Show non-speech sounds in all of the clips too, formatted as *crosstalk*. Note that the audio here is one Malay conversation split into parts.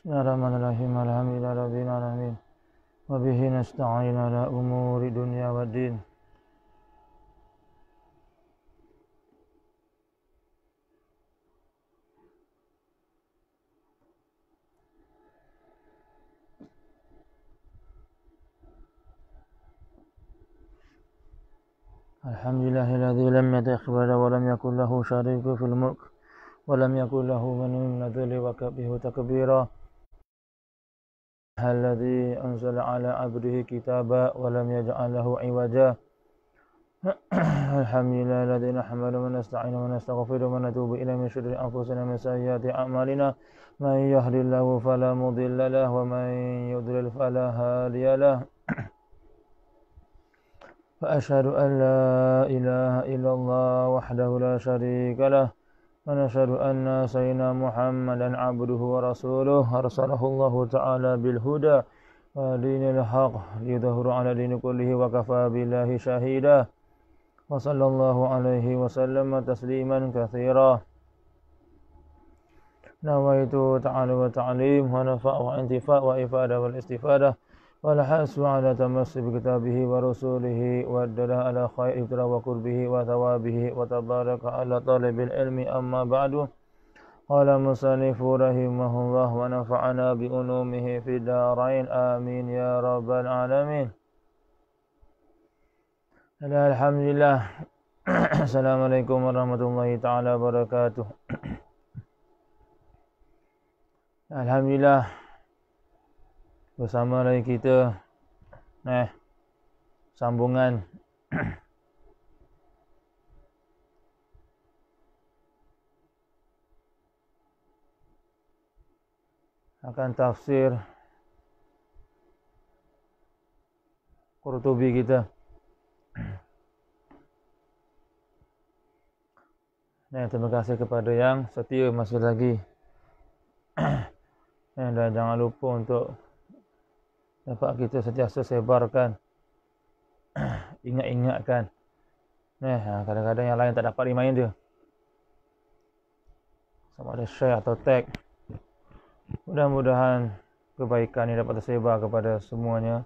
بسم الله الرحمن الرحيم الحمد لله رب العالمين وبه نستعين على أمور الدنيا والدين الحمد لله الذي لم يتخبر ولم يكن له شريك في الملك ولم يكن له من من ذل وكبه تكبيرا الذي أنزل على عبده كتابا ولم يجعل له عوجا *clears throat* الحمد لله الذي نحمد ونستعين ونستغفر ونتوب إلى من شر أنفسنا من سيئات أعمالنا من يهد الله فلا مضل له ومن يضلل فلا هادي له *clears throat* فأشهد أن لا إله إلا الله وحده لا شريك له ونشهد أن سيدنا محمدا عبده ورسوله أرسله الله تعالى بالهدى ودين الحق ليظهر على دين كله وكفى بالله شهيدا وصلى الله عليه وسلم تسليما كثيرا نويت تعالى وتعليم ونفع وانتفاء وإفادة والاستفادة والحث على تمس بكتابه ورسوله والدلاء على خير ابتلاه وقربه وثوابه وتبارك على طالب العلم أما بعد قال مصنف رحمه الله ونفعنا بأنومه في الدارين آمين يا رب العالمين الحمد لله *coughs* السلام عليكم ورحمة الله تعالى وبركاته *coughs* الحمد لله bersama lagi kita eh sambungan *clears throat* akan tafsir Qurtubi kita Nah, *clears throat* eh, terima kasih kepada yang setia masih lagi. *clears throat* Eh, dan jangan lupa untuk dapat kita sentiasa sebarkan *clears throat* ingat-ingatkan nah ha, kadang-kadang yang lain tak dapat remind dia sama ada share atau tag mudah-mudahan kebaikan ini dapat tersebar kepada semuanya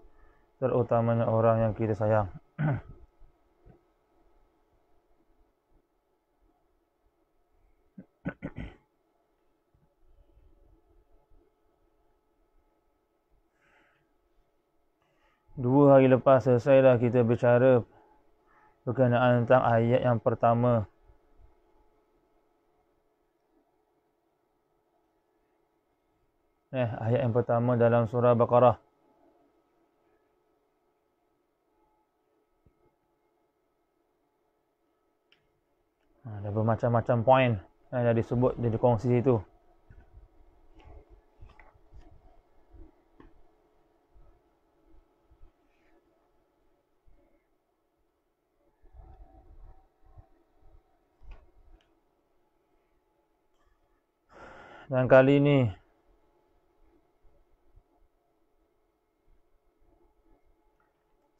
terutamanya orang yang kita sayang *clears throat* Dua hari lepas selesailah kita bicara berkenaan tentang ayat yang pertama. Eh, ayat yang pertama dalam surah Baqarah. Ha, ada bermacam-macam poin yang dah disebut dan dikongsi situ. dan kali ini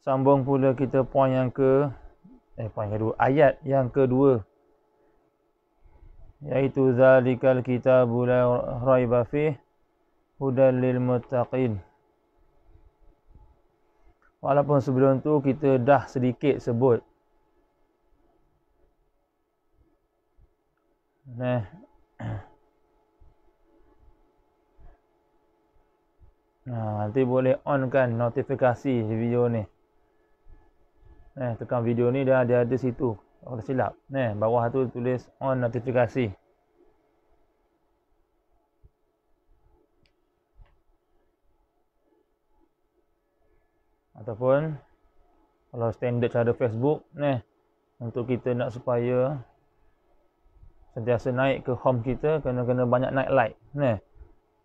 sambung pula kita poin yang ke eh poin kedua ayat yang kedua iaitu zalikal kitabul raiba fi hudal lil muttaqin walaupun sebelum tu kita dah sedikit sebut nah eh, Ha, nanti boleh on kan notifikasi video ni. Eh, tekan video ni dah dia ada situ. Kalau oh, silap. Eh, bawah tu tulis on notifikasi. Ataupun kalau standard cara Facebook eh, untuk kita nak supaya sentiasa naik ke home kita kena-kena banyak naik like. Eh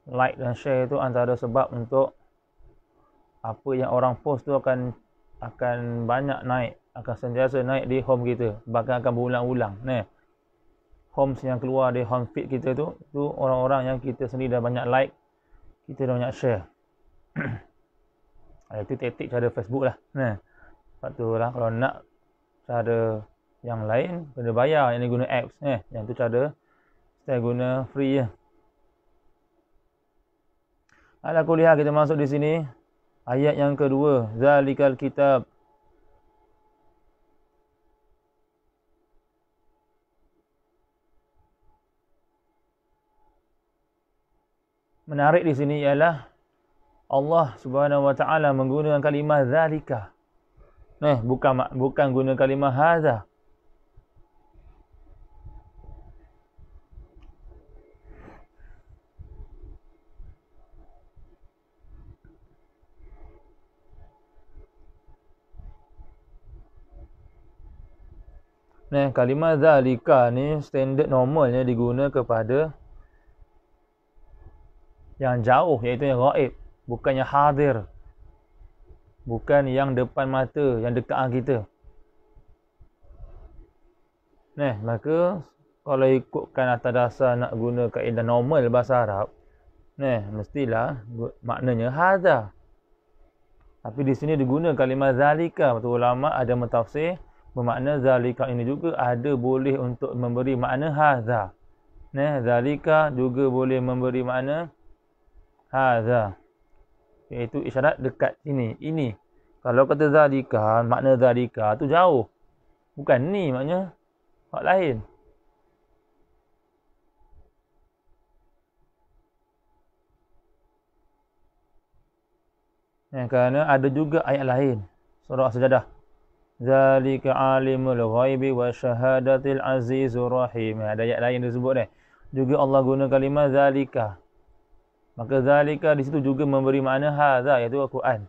like dan share itu antara sebab untuk apa yang orang post tu akan akan banyak naik akan sentiasa naik di home kita bahkan akan berulang-ulang ni homes yang keluar di home feed kita tu tu orang-orang yang kita sendiri dah banyak like kita dah banyak share *coughs* itu taktik cara Facebook lah ni sebab tu lah kalau nak cara yang lain kena bayar yang ni guna apps ni yang tu cara saya guna free je ya. Ala kuliah kita masuk di sini ayat yang kedua zalikal kitab Menarik di sini ialah Allah Subhanahu wa taala menggunakan kalimah zalika. Nah, bukan bukan guna kalimah hadza. Nah, kalimah zalika ni standard normalnya diguna kepada yang jauh iaitu yang gaib, bukan yang hadir. Bukan yang depan mata, yang dekat kita. Nah, maka kalau ikutkan atas dasar nak guna kaedah normal bahasa Arab, nah mestilah maknanya hadza. Tapi di sini diguna kalimah zalika, betul ulama ada mentafsir bermakna zalika ini juga ada boleh untuk memberi makna haza nah zalika juga boleh memberi makna haza iaitu isyarat dekat ini. ini kalau kata zalika makna zalika tu jauh bukan ni maknanya hak lain Ya, kerana ada juga ayat lain surah sajadah Zalika alimul ghaibi wa syahadatil azizur rahim. Ada ayat lain disebut ni. Juga Allah guna kalimah zalika. Maka zalika di situ juga memberi makna hadza iaitu Al-Quran.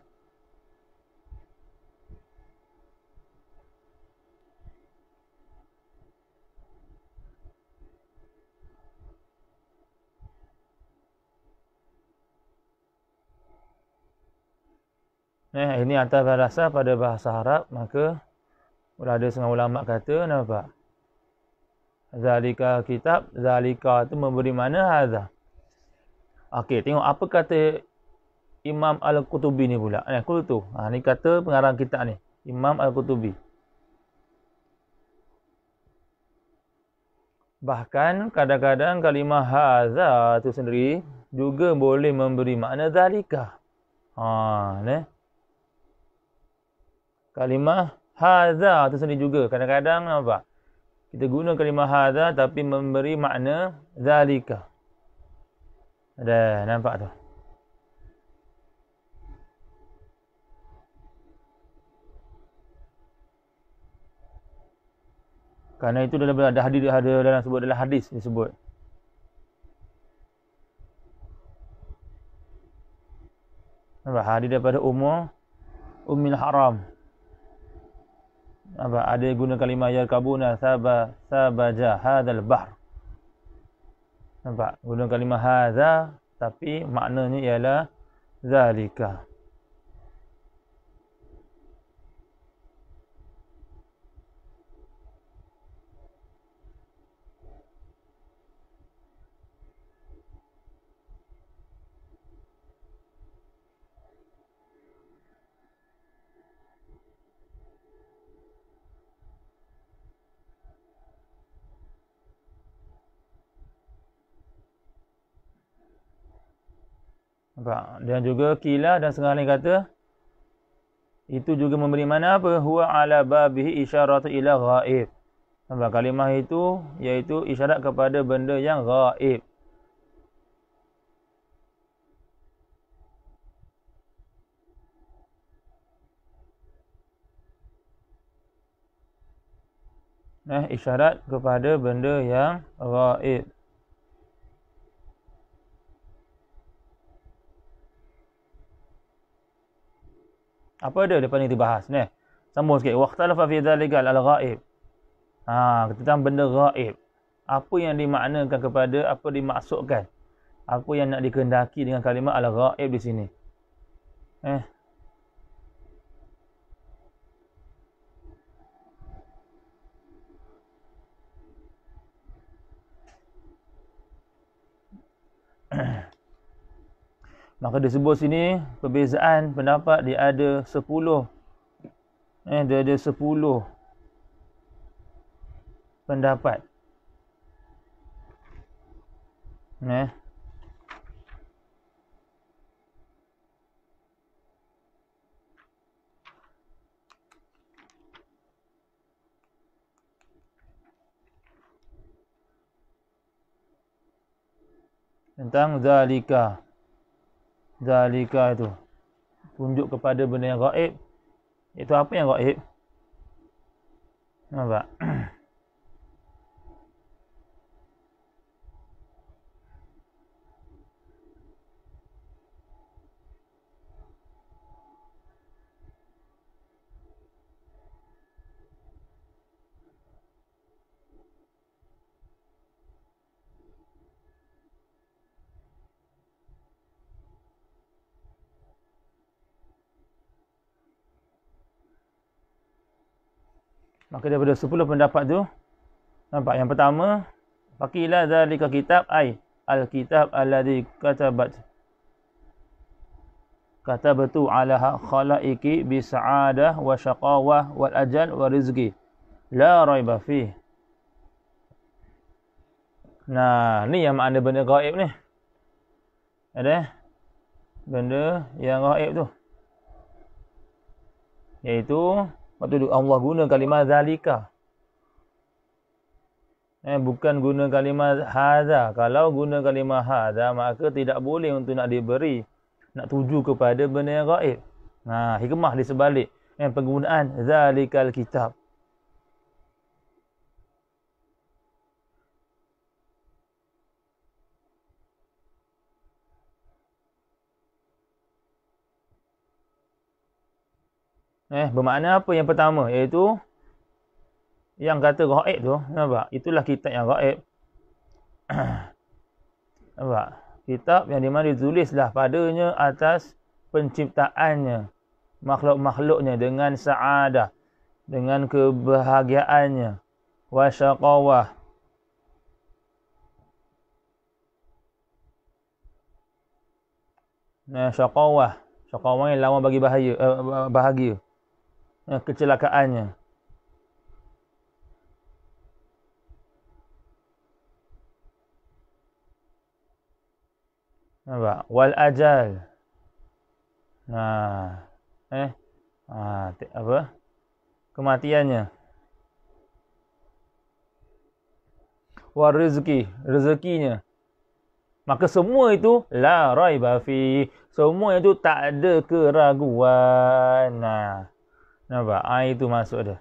al quran Eh, ini atas balasah pada bahasa Arab maka ada setengah ulama kata kenapa? Zalika kitab, zalika itu memberi mana hadza? Okey, tengok apa kata Imam Al-Qutubi ni pula. Eh, Qutu. Ha, ni kata pengarang kitab ni, Imam Al-Qutubi. Bahkan kadang-kadang kalimah hadza itu sendiri juga boleh memberi makna zalika. Ha, ni kalimah tu tersendiri juga. Kadang-kadang apa? Kita guna kalimah hadza tapi memberi makna zalika. Ada nampak tu? Karena itu dalam ada hadis ada dalam sebut dalam hadis disebut. Nampak hadir daripada umur Ummul Haram apa ada guna kalimah yarkabuna saba sabaja hadzal bahr nampak guna kalimah hadza tapi maknanya ialah zalika Nampak? Dan juga kila dan segala lain kata itu juga memberi mana apa? Huwa ala babi isyaratu ila ghaib. Nampak? Kalimah itu iaitu isyarat kepada benda yang ghaib. Nah, eh, isyarat kepada benda yang ghaib. Apa dia depan ni dibahas ni? Sambung sikit. Waqtalafa fi dhalika al-ghaib. Ha, tentang benda ghaib. Apa yang dimaknakan kepada apa dimaksudkan? Apa yang nak dikehendaki dengan kalimah al-ghaib di sini? Eh. Maka disebut sini perbezaan pendapat dia ada 10. Eh dia ada 10 pendapat. Eh. tentang zalika Zalika itu Tunjuk kepada benda yang gaib Itu apa yang gaib Nampak? Maka daripada 10 pendapat tu nampak yang pertama faqila zalika kitab ai alkitab alladhi katabat katabtu ala khalaiki bi sa'adah wa syaqawah wal ajal wa rizqi la raiba fi Nah ni yang makna benda gaib ni ada benda yang gaib tu yaitu. Waktu Allah guna kalimah zalika. Eh, bukan guna kalimah hadza. Kalau guna kalimah hadza maka tidak boleh untuk nak diberi nak tuju kepada benda yang gaib. Nah, hikmah di sebalik eh, penggunaan zalikal kitab. Eh, bermakna apa yang pertama? Iaitu yang kata ghaib tu, nampak? Itulah kitab yang ghaib. *clears throat* nampak? Kitab yang dimana ditulislah padanya atas penciptaannya. Makhluk-makhluknya dengan saada, Dengan kebahagiaannya. Wa Wasyakawah. Nah, syakawah. Syakawah yang lawan bagi bahaya, eh, bahagia ya, kecelakaannya. Nampak? Wal ajal. Nah, ha, eh, ah, apa? Kematiannya. Wal rezeki, rezekinya. Maka semua itu la raibafi. Semua itu tak ada keraguan. Nah. Nampak? I ah, itu masuk dia.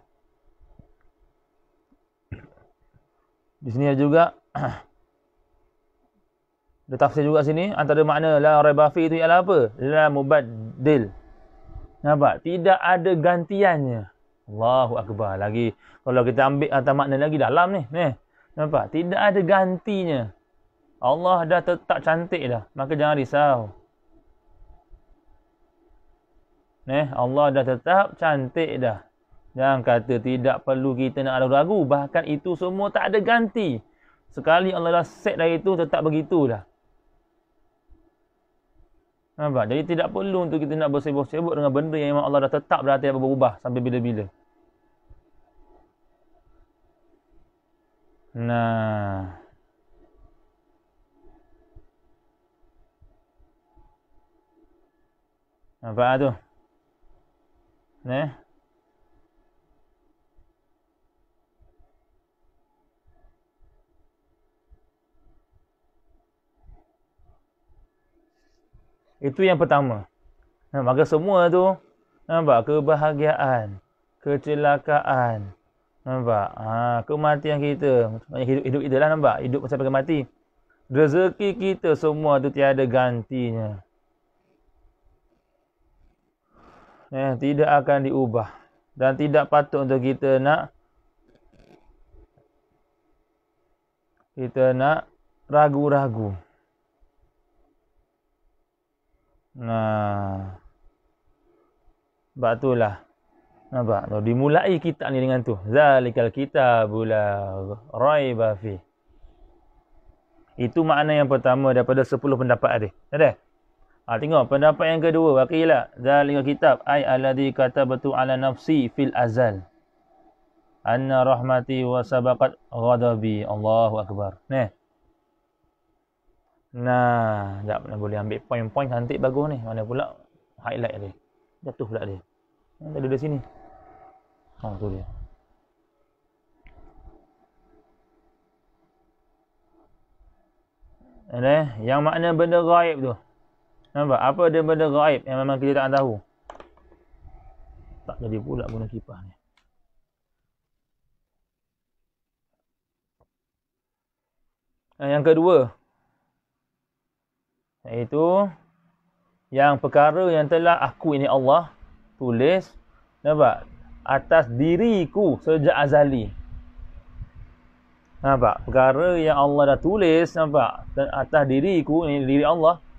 Di sini juga. Ada *clears throat* tafsir juga sini. Antara makna la rebafi itu ialah apa? La mubaddil. Nampak? Tidak ada gantiannya. Allahu Akbar. Lagi. Kalau kita ambil atas makna lagi dalam ni. ni. Nampak? Tidak ada gantinya. Allah dah tetap cantik dah. Maka jangan risau. Eh, Allah dah tetap cantik dah. Jangan kata tidak perlu kita nak ragu-ragu. Bahkan itu semua tak ada ganti. Sekali Allah dah set dari itu, tetap begitu dah. Nampak? Jadi tidak perlu untuk kita nak bersibuk-sibuk dengan benda yang memang Allah dah tetap berarti dah berubah sampai bila-bila. Nah. Nampak tu? Lah, né? Itu yang pertama. Nah, maka semua tu nampak kebahagiaan, kecelakaan, nampak ha, kematian kita, banyak hidup hidup itulah nampak, hidup sampai mati. Rezeki kita semua tu tiada gantinya. eh, tidak akan diubah dan tidak patut untuk kita nak kita nak ragu-ragu. Nah. Sebab itulah. Nampak? Dimulai kita ni dengan tu. Zalikal kita, la roy fi. Itu makna yang pertama daripada sepuluh pendapat tadi. Ada? Ha, tengok pendapat yang kedua waqila zalika kitab ai allazi katabtu ala nafsi fil azal anna rahmati wa sabaqat ghadabi Allahu akbar neh nah tak pernah boleh ambil poin-poin cantik bagus ni mana pula highlight dia jatuh pula dia ada di sini ha oh, tu dia Eh, yang makna benda gaib tu Nampak? Apa dia benda gaib yang memang kita tak tahu? Tak jadi pula guna kipah ni. Eh, yang kedua. Iaitu. Yang perkara yang telah aku ini Allah. Tulis. Nampak? Atas diriku sejak azali. Nampak? Perkara yang Allah dah tulis. Nampak? Atas diriku. Ini diri Allah. Allah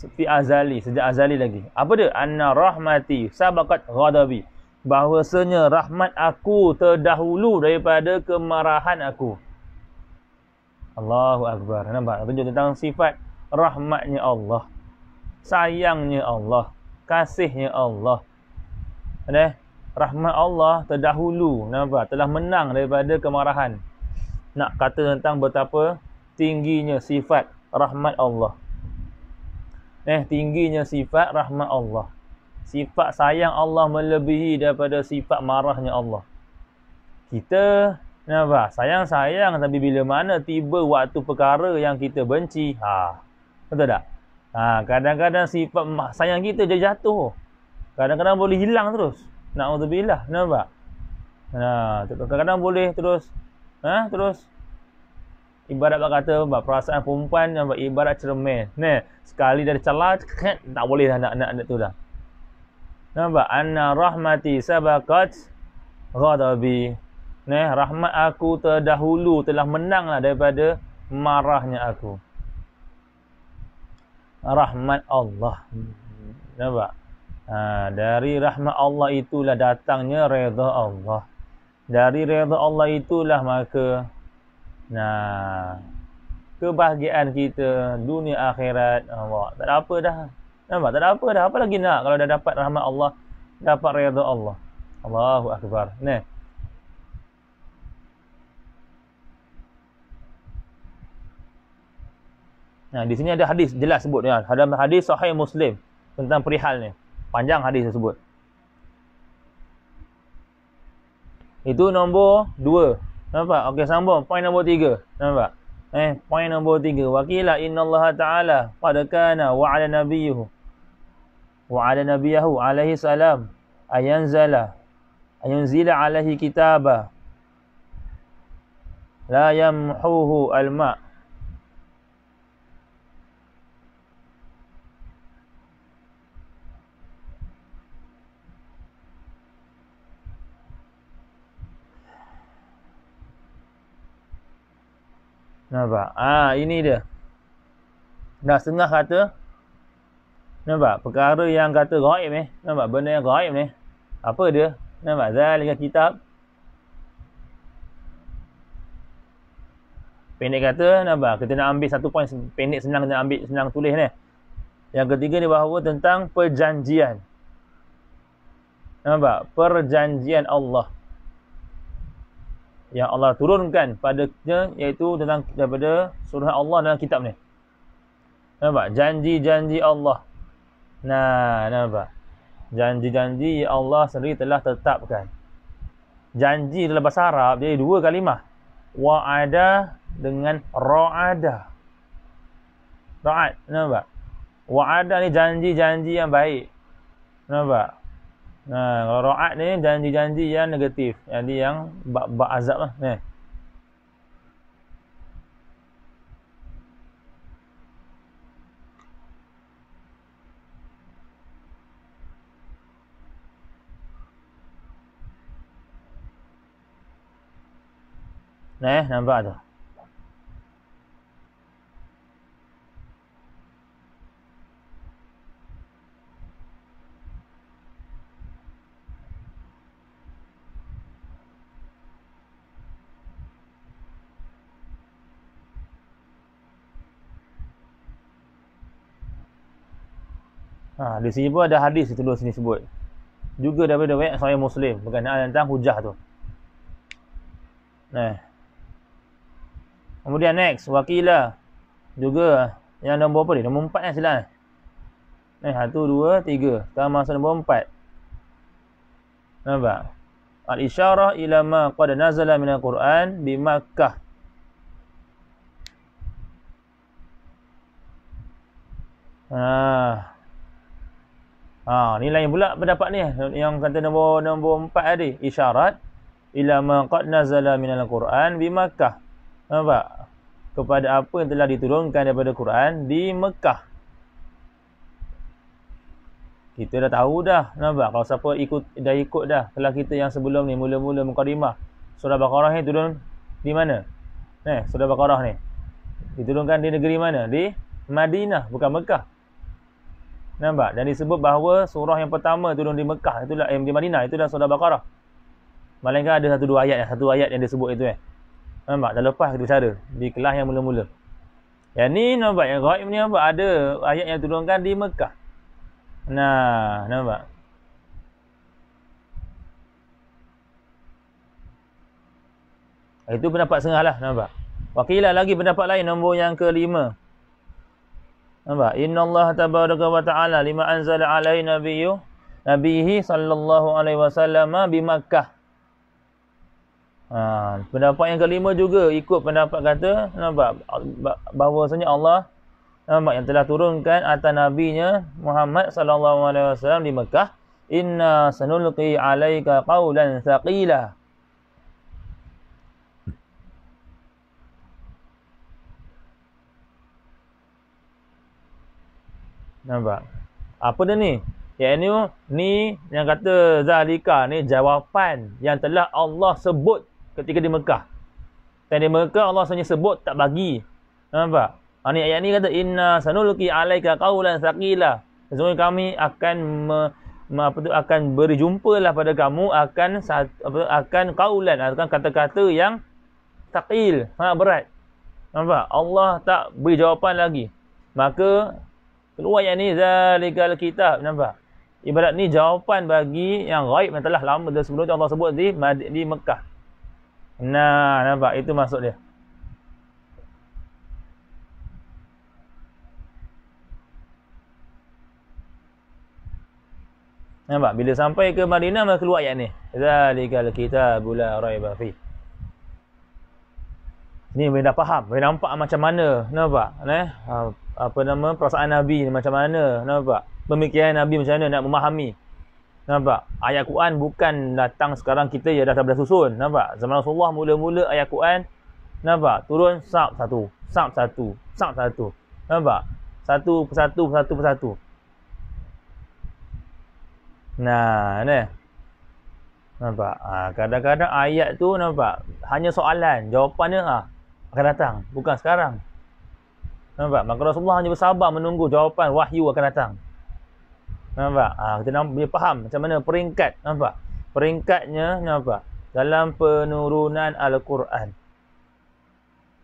fi azali sejak azali lagi apa dia anna rahmati sabaqat ghadabi bahwasanya rahmat aku terdahulu daripada kemarahan aku Allahu akbar nampak tunjuk tentang sifat rahmatnya Allah sayangnya Allah kasihnya Allah ada rahmat Allah terdahulu nampak telah menang daripada kemarahan nak kata tentang betapa tingginya sifat rahmat Allah Eh, tingginya sifat rahmat Allah. Sifat sayang Allah melebihi daripada sifat marahnya Allah. Kita kenapa? Sayang-sayang tapi bila mana tiba waktu perkara yang kita benci, ha. Betul tak? Ha, kadang-kadang sifat sayang kita jadi jatuh. Kadang-kadang boleh hilang terus. Nauzubillah, kenapa? Ha, kadang-kadang boleh terus ha, terus ibarat kata mbak perasaan perempuan yang ibarat cermin ne sekali dari celah kek, tak boleh dah anak-anak anak tu dah nampak anna rahmati sabaqat ghadabi ne rahmat aku terdahulu telah menang lah daripada marahnya aku rahmat Allah nampak ha, dari rahmat Allah itulah datangnya redha Allah dari redha Allah itulah maka Nah, kebahagiaan kita dunia akhirat Allah. Tak ada apa dah. Nampak? Tak ada apa dah. Apa lagi nak kalau dah dapat rahmat Allah, dapat redha Allah. Allahu akbar. Nah. Nah, di sini ada hadis jelas sebut ya. Ada hadis sahih Muslim tentang perihal ni. Panjang hadis tersebut. Itu nombor dua. Nampak? Okey, sambung. Poin nombor tiga. Nampak? Eh, poin nombor tiga. Wakila inna Allah Ta'ala pada kana wa'ala nabiyuhu. Wa'ala nabiyahu alaihi salam. Ayanzala. Ayanzila alaihi kitabah. La yamhuhu al-ma' Nampak? Ah, ini dia. Dah setengah kata. Nampak? Perkara yang kata gaib ni. Eh? Nampak? Benda yang gaib ni. Eh? Apa dia? Nampak? Zalika kitab. Pendek kata, nampak? Kita nak ambil satu poin pendek senang kita nak ambil senang tulis ni. Eh? Yang ketiga ni bahawa tentang perjanjian. Nampak? Perjanjian Allah yang Allah turunkan padanya iaitu tentang daripada surah Allah dalam kitab ni. Nampak? Janji-janji Allah. Nah, nampak? Janji-janji Allah sendiri telah tetapkan. Janji dalam bahasa Arab dia dua kalimah. Wa'ada dengan ra'ada. Ra'ad, nampak? Wa'ada ni janji-janji yang baik. Nampak? Nah, ha, kalau ra'at ni janji-janji yang negatif, yang dia yang bab-bab azab lah ni. Nah, eh, nampak tak? Ha, di sini pun ada hadis itu dua sini sebut. Juga daripada banyak seorang Muslim berkenaan tentang hujah tu. Nah. Kemudian next, wakilah. Juga yang nombor apa ni? Nombor empat kan silap. Eh, satu, dua, tiga. Sekarang masuk nombor empat. Nampak? Al-isyarah ila ma qad nazala min quran bi Makkah. Ah. Ha, ni lain pula pendapat ni yang kata nombor nombor 4 tadi isyarat ila ma qad nazala min al-Quran bi Makkah. Nampak? Kepada apa yang telah diturunkan daripada Quran di Mekah. Kita dah tahu dah, nampak? Kalau siapa ikut dah ikut dah, telah kita yang sebelum ni mula-mula mukadimah. Surah Baqarah ni turun di mana? Eh, Surah Baqarah ni. Diturunkan di negeri mana? Di Madinah, bukan Mekah. Nampak? Dan disebut bahawa surah yang pertama turun di Mekah, itulah eh, di Madinah, itu dah surah Al-Baqarah. Malangkah ada satu dua ayat, satu ayat yang disebut itu eh. Nampak? Dah lepas kita bicara. Di kelas yang mula-mula. Yang ni nampak? Yang gaib ni apa? Ada ayat yang turunkan di Mekah. Nah, nampak? Itu pendapat sengah lah, nampak? Wakilah lagi pendapat lain, nombor yang kelima. Nampak? Inna Allah tabaraka wa ta'ala lima anzal alai nabiyu nabihi sallallahu alaihi wasallam bi Makkah. Ha, pendapat yang kelima juga ikut pendapat kata nampak bahawasanya Allah nampak yang telah turunkan atas nabinya Muhammad sallallahu alaihi wasallam di Makkah inna sanulqi alaika qawlan thaqila Nampak? Apa dia ni? Yang ni yang kata Zalika ni jawapan yang telah Allah sebut ketika di Mekah. Dan di Mekah Allah sebenarnya sebut tak bagi. Nampak? Ha, ni ayat ni kata inna sanulki alaika qawlan saqila. Sesungguhnya kami akan me, me, apa tu akan beri jumpalah pada kamu akan apa tu, akan qaulan akan kata-kata yang taqil, ha, berat. Nampak? Allah tak beri jawapan lagi. Maka Keluar yang ni zalikal kitab nampak. Ibarat ni jawapan bagi yang gaib yang telah lama dah sebelum Allah sebut di di Mekah. Nah, nampak itu maksud dia. Nampak bila sampai ke Madinah mak keluar ayat ni. Zalikal kitab la raiba fi. Ini boleh dah faham, boleh nampak macam mana, nampak, eh? Ha, apa nama perasaan Nabi macam mana nampak pemikiran Nabi macam mana nak memahami nampak ayat Quran bukan datang sekarang kita ya dah dah susun nampak zaman Rasulullah mula-mula ayat Quran nampak turun sab satu sab satu sab satu nampak satu persatu persatu persatu nah ni nampak ah, kadang-kadang ayat tu nampak hanya soalan jawapannya ah akan datang bukan sekarang Nampak? Maka Rasulullah hanya bersabar menunggu jawapan wahyu akan datang. Nampak? ha, kita nak boleh faham macam mana peringkat, nampak? Peringkatnya nampak? Dalam penurunan Al-Quran.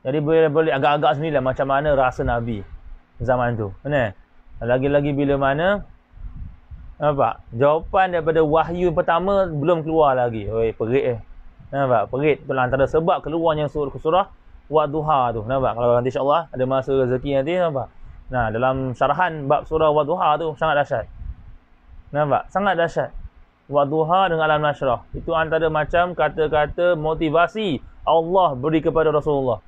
Jadi boleh boleh agak-agak sendiri lah macam mana rasa Nabi zaman tu. Kan? Lagi-lagi bila mana nampak? Jawapan daripada wahyu pertama belum keluar lagi. Oi, perit eh. Nampak? Perit tu antara sebab keluarnya surah, surah wa duha tu nampak kalau nanti insyaallah ada masa rezeki nanti nampak nah dalam syarahan bab surah wa duha tu sangat dahsyat nampak sangat dahsyat wa duha dengan alam nasrah itu antara macam kata-kata motivasi Allah beri kepada Rasulullah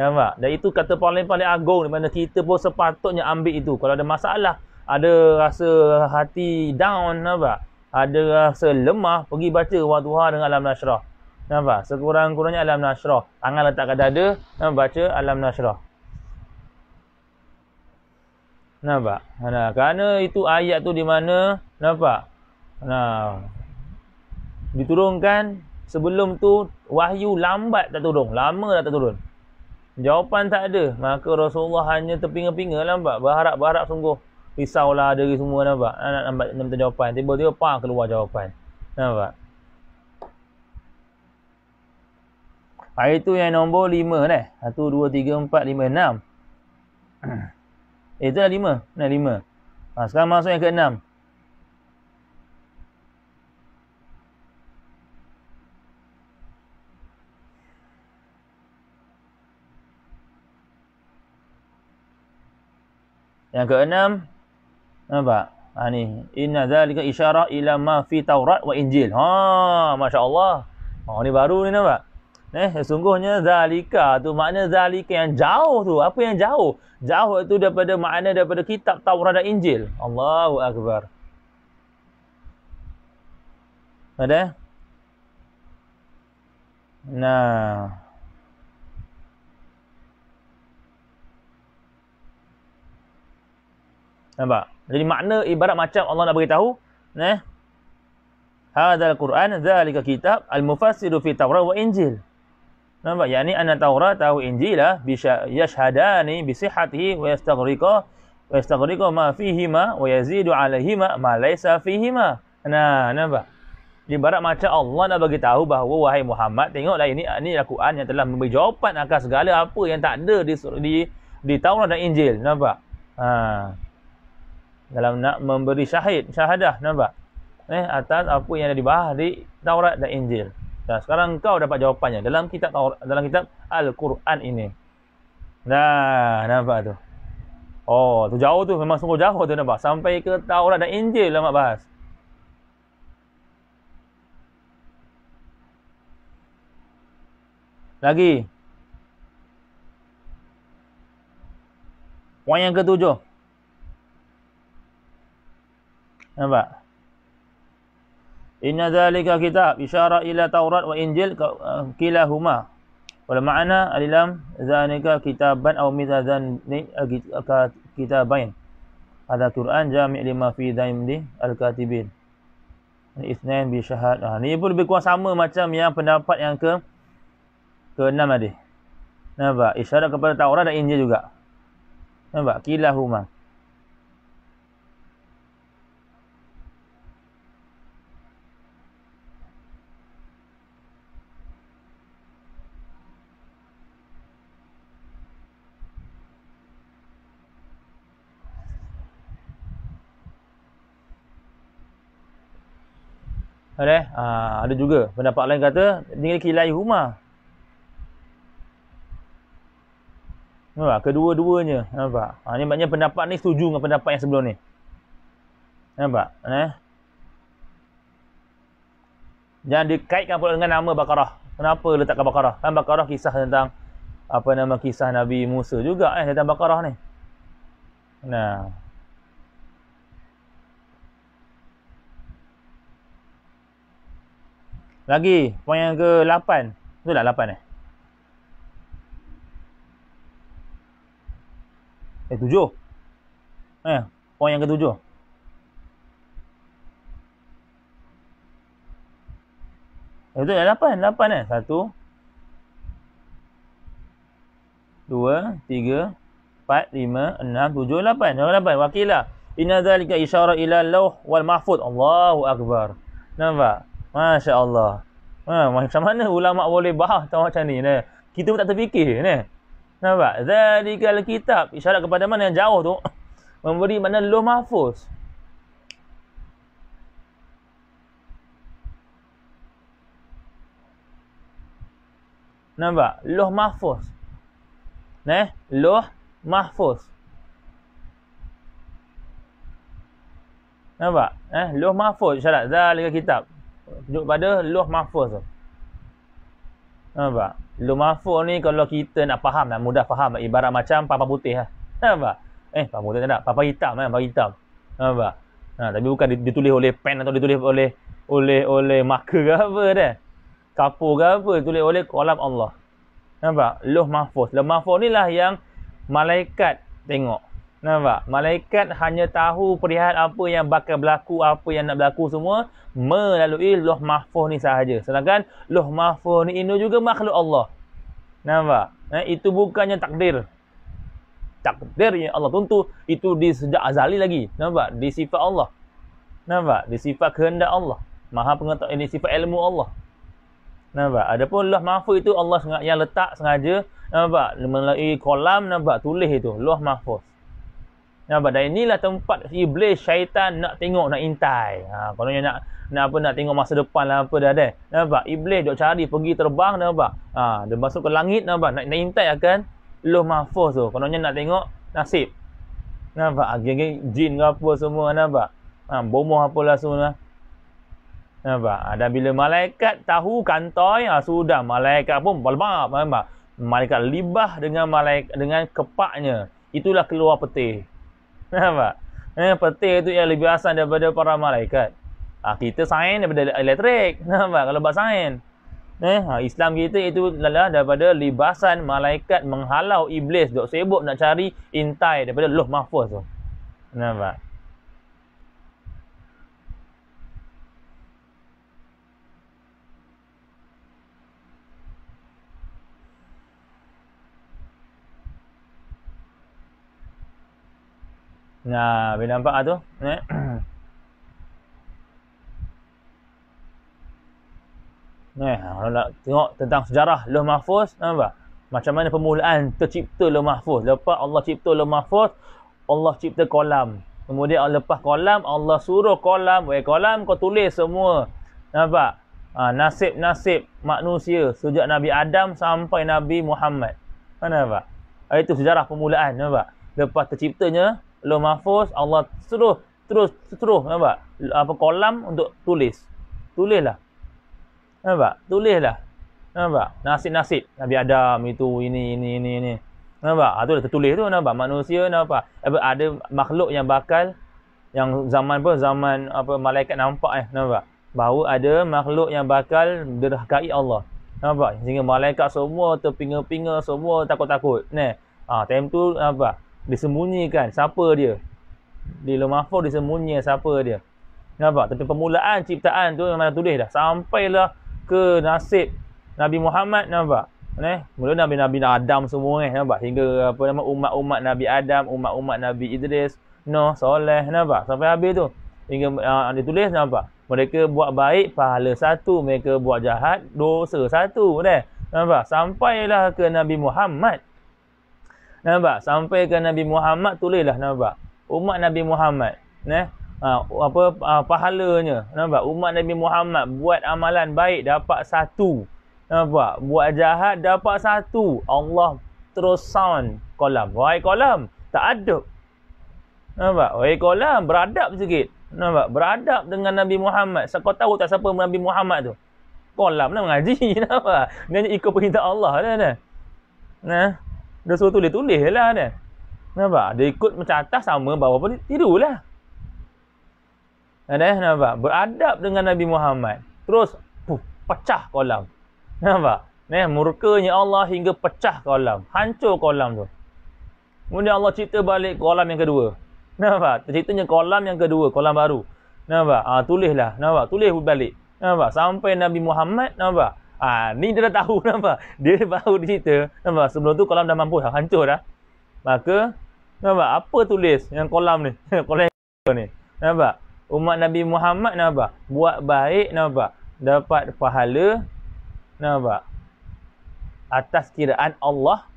ya nampak dan itu kata paling-paling agung di mana kita pun sepatutnya ambil itu kalau ada masalah ada rasa hati down nampak ada rasa lemah pergi baca wa duha dengan alam nasrah Nampak? Sekurang-kurangnya alam nasyrah. Tangan letak kat dada, nampak? baca alam nasyrah. Nampak? Nah, kerana itu ayat tu di mana, nampak? Nah. Diturunkan sebelum tu wahyu lambat tak turun, lama dah tak turun. Jawapan tak ada, maka Rasulullah hanya terpinga-pinga nampak, berharap-berharap sungguh. Risaulah dari semua nampak, nak nampak, nampak, nampak jawapan. Tiba-tiba pang keluar jawapan. Nampak? Ha, itu yang nombor 5 eh, dah. 1, 2, 3, 4, 5, 6. eh, itu dah 5. Dah 5. Ha, sekarang masuk yang ke-6. Yang keenam nampak ha ni inna zalika isyarah ila ma fi taurat wa injil ha masya-Allah ha ni baru ni nampak Eh, sungguhnya zalika tu makna zalika yang jauh tu. Apa yang jauh? Jauh itu daripada makna daripada kitab Taurat dan Injil. Allahu Akbar. Ada? Nah. Nampak? Jadi makna ibarat macam Allah nak beritahu. Eh? Hadal Quran, zalika kitab, al-mufassiru fi Taurat wa Injil. Nampak? Yang ni anna Taurat tahu Injil lah. Bisa yashhadani bisihatihi wa yastagriqa wa yastagriqa ma fihima wa yazidu alihima ma laysa fihima. Nah, nampak? Di barat macam Allah dah bagi tahu bahawa wahai Muhammad tengoklah ini ini Al-Quran yang telah memberi jawapan akan segala apa yang tak ada di di, di Taurat dan Injil nampak ha. dalam nak memberi syahid syahadah nampak eh atas apa yang ada dibahas di Taurat dan Injil Nah, sekarang kau dapat jawapannya dalam kitab dalam kitab Al-Quran ini. Nah, nampak tu. Oh, tu jauh tu memang sungguh jauh tu nampak. Sampai ke Taurat dan Injil lah mak bahas. Lagi. Poin yang ketujuh. Nampak? Inna dhalika kitab isyara ila Taurat wa Injil uh, kila huma. Wal ma'ana alilam zanika kitaban aw mitha dhanni uh, uh, kitabain. Ada Quran jami' lima fi dhaimdi al-katibin. Isnin bi syahad. Ha, ah, ini pun lebih kurang sama macam yang pendapat yang ke ke enam tadi. Nampak? Isyarat kepada Taurat dan Injil juga. Nampak? Kila huma. Ada, eh? ah, ada juga pendapat lain kata tinggal kilai huma. Nampak? Kedua-duanya. Nampak? Ha, ah, ini maknanya pendapat ni setuju dengan pendapat yang sebelum ni. Nampak? Eh? Jangan dikaitkan pula dengan nama Bakarah. Kenapa letakkan Bakarah? Kan Bakarah kisah tentang apa nama kisah Nabi Musa juga eh tentang Bakarah ni. Nah. Lagi Poin yang ke 8 Betul tak 8 eh Eh 7 Eh Poin yang ke 7 Eh betul tak 8 8 eh 1 2 3 4 5 6 7 8 Jangan 8 Wakil lah Inna zalika isyara ila lauh wal mahfud Allahu Akbar Nampak? Masya Allah. Ha, macam mana ulama boleh bahas tentang macam ni? Ne? Kita pun tak terfikir. Ne? Nampak? Zalikal kitab. Isyarat kepada mana yang jauh tu. *coughs* Memberi mana lo mahfuz. Nampak? Loh mahfuz. Ne? Loh mahfuz. Nampak? Eh, loh mahfuz syarat zalika kitab tunjuk pada loh mahfuz tu. Nampak? Loh mahfuz ni kalau kita nak faham, nak mudah faham, ibarat macam papa putih lah. Nampak? Eh, papa putih tak ada. Papa hitam kan, papa hitam. Nampak? Ha, tapi bukan ditulis oleh pen atau ditulis oleh oleh oleh marker ke apa dah. Kapur ke apa, ditulis oleh kolam Allah. Nampak? Loh mahfuz. Loh mahfuz ni lah yang malaikat tengok. Nampak? Malaikat hanya tahu perihal apa yang bakal berlaku, apa yang nak berlaku semua melalui loh mahfuz ni sahaja. Sedangkan loh mahfuz ni ini juga makhluk Allah. Nampak? Nah, eh, itu bukannya takdir. Takdir yang Allah tuntut itu di sejak azali lagi. Nampak? Di sifat Allah. Nampak? Di sifat kehendak Allah. Maha pengetahuan ini eh, sifat ilmu Allah. Nampak? Adapun loh mahfuz itu Allah yang letak sengaja. Nampak? Melalui kolam nampak tulis itu. Loh mahfuz. Nampak ya, dan inilah tempat iblis syaitan nak tengok nak intai. Ha kononnya nak nak apa nak tengok masa depan lah apa dah deh. Ya, nampak iblis dok cari pergi terbang nampak. Ha dia masuk ke langit nampak nak, nak intai akan Loh Mahfuz tu. Kononnya nak tengok nasib. Nampak ha, geng jin ke apa semua nampak. Ha bomoh apalah semua. Nampak. Ha, dan bila malaikat tahu kantoi ha, sudah malaikat pun balbab nampak. Malaikat libah dengan malaikat dengan kepaknya. Itulah keluar peti. Nampak? Eh, petir itu yang lebih asam daripada para malaikat. Ha, kita sains daripada elektrik. Nampak? *laughs* Kalau buat sains. Eh, ha, Islam kita itu adalah daripada libasan malaikat menghalau iblis. Duk sibuk nak cari intai daripada loh mahfuz tu. Nampak? Nah, bila nampak tu, ni. Eh? Ni, *coughs* eh, kalau nak tengok tentang sejarah Loh Mahfuz, nampak? Macam mana permulaan tercipta Loh Mahfuz. Lepas Allah cipta Loh Mahfuz, Allah cipta kolam. Kemudian lepas kolam, Allah suruh kolam. Eh, kolam kau tulis semua. Nampak? Ha, nasib-nasib manusia sejak Nabi Adam sampai Nabi Muhammad. Mana nampak? Ha, itu sejarah permulaan, nampak? Lepas terciptanya Lu mahfuz Allah suruh terus terus nampak apa kolam untuk tulis. Tulislah. Nampak? Tulislah. Nampak? Nasib-nasib Nabi Adam itu ini ini ini ini. Nampak? Ha, tu dah tertulis tu nampak manusia nampak. Apa ada makhluk yang bakal yang zaman apa zaman apa malaikat nampak eh nampak. Bahawa ada makhluk yang bakal derhakai Allah. Nampak? Sehingga malaikat semua terpinga-pinga semua takut-takut. Ne. Ah ha, time tu nampak disembunyikan siapa dia di lu disembunyikan siapa dia nampak tapi permulaan ciptaan tu yang memang tulis dah sampailah ke nasib Nabi Muhammad nampak eh mula nabi-nabi Adam semua eh nampak hingga apa nama umat-umat Nabi Adam umat-umat Nabi Idris Nuh Soleh nampak sampai habis tu hingga uh, ah, ditulis nampak mereka buat baik pahala satu mereka buat jahat dosa satu eh nampak sampailah ke Nabi Muhammad Nampak? Sampai ke Nabi Muhammad tulilah nampak. Umat Nabi Muhammad, neh. Ha, apa ha, pahalanya? Nampak? Umat Nabi Muhammad buat amalan baik dapat satu. Nampak? Buat jahat dapat satu. Allah terus sound kolam. Wahai kolam, tak ada Nampak? Wahai kolam, beradab sikit. Nampak? Beradab dengan Nabi Muhammad. Kau tahu tak siapa Nabi Muhammad tu? Kolam lah mengaji. *laughs* Nampak? Dia ikut perintah Allah lah. Nah. nah. Dia suruh tulis, tulis lah dia. Nampak? Dia ikut macam atas sama bawah pun tidurlah. Ada nampak? Beradab dengan Nabi Muhammad. Terus puh, pecah kolam. Nampak? Nah, murkanya Allah hingga pecah kolam. Hancur kolam tu. Kemudian Allah cerita balik kolam yang kedua. Nampak? Ceritanya kolam yang kedua, kolam baru. Nampak? Ah ha, tulislah, nampak? Tulis balik. Nampak? Sampai Nabi Muhammad, nampak? Ha, ni kita dah tahu *laughs* nampak. Dia baru dicerita. Nampak? Sebelum tu kolam dah mampu dah. Hancur dah. Maka, nampak? Apa tulis yang kolam ni? *laughs* kolam ni. Nampak? Umat Nabi Muhammad nampak? Buat baik nampak? Dapat pahala nampak? Atas kiraan Allah.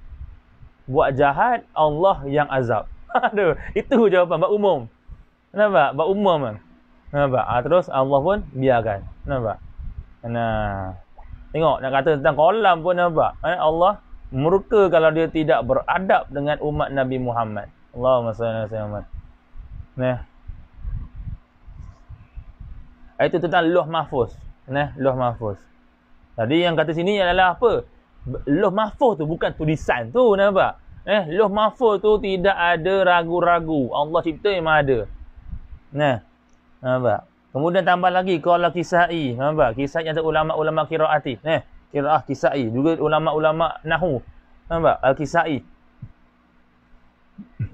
Buat jahat Allah yang azab. *laughs* Aduh, itu jawapan buat umum. Nampak? Buat umum kan? Nampak? Ha, terus Allah pun biarkan. Nampak? Nah. Tengok, nak kata tentang kolam pun nampak. Eh, Allah murka kalau dia tidak beradab dengan umat Nabi Muhammad. Allahumma salli alaihi wasallam. Nah. Eh, itu tentang Loh Mahfuz. Nah, Loh Mahfuz. Tadi yang kata sini adalah apa? Loh Mahfuz tu bukan tulisan tu nampak. Eh, Loh Mahfuz tu tidak ada ragu-ragu. Allah cipta yang ada. Nah. Nampak. Kemudian tambah lagi qala kisai, ha, nampak? Kisai yang ada ulama-ulama qiraati, eh, qiraah kisai, juga ulama-ulama nahwu. Nampak? Al-Kisai.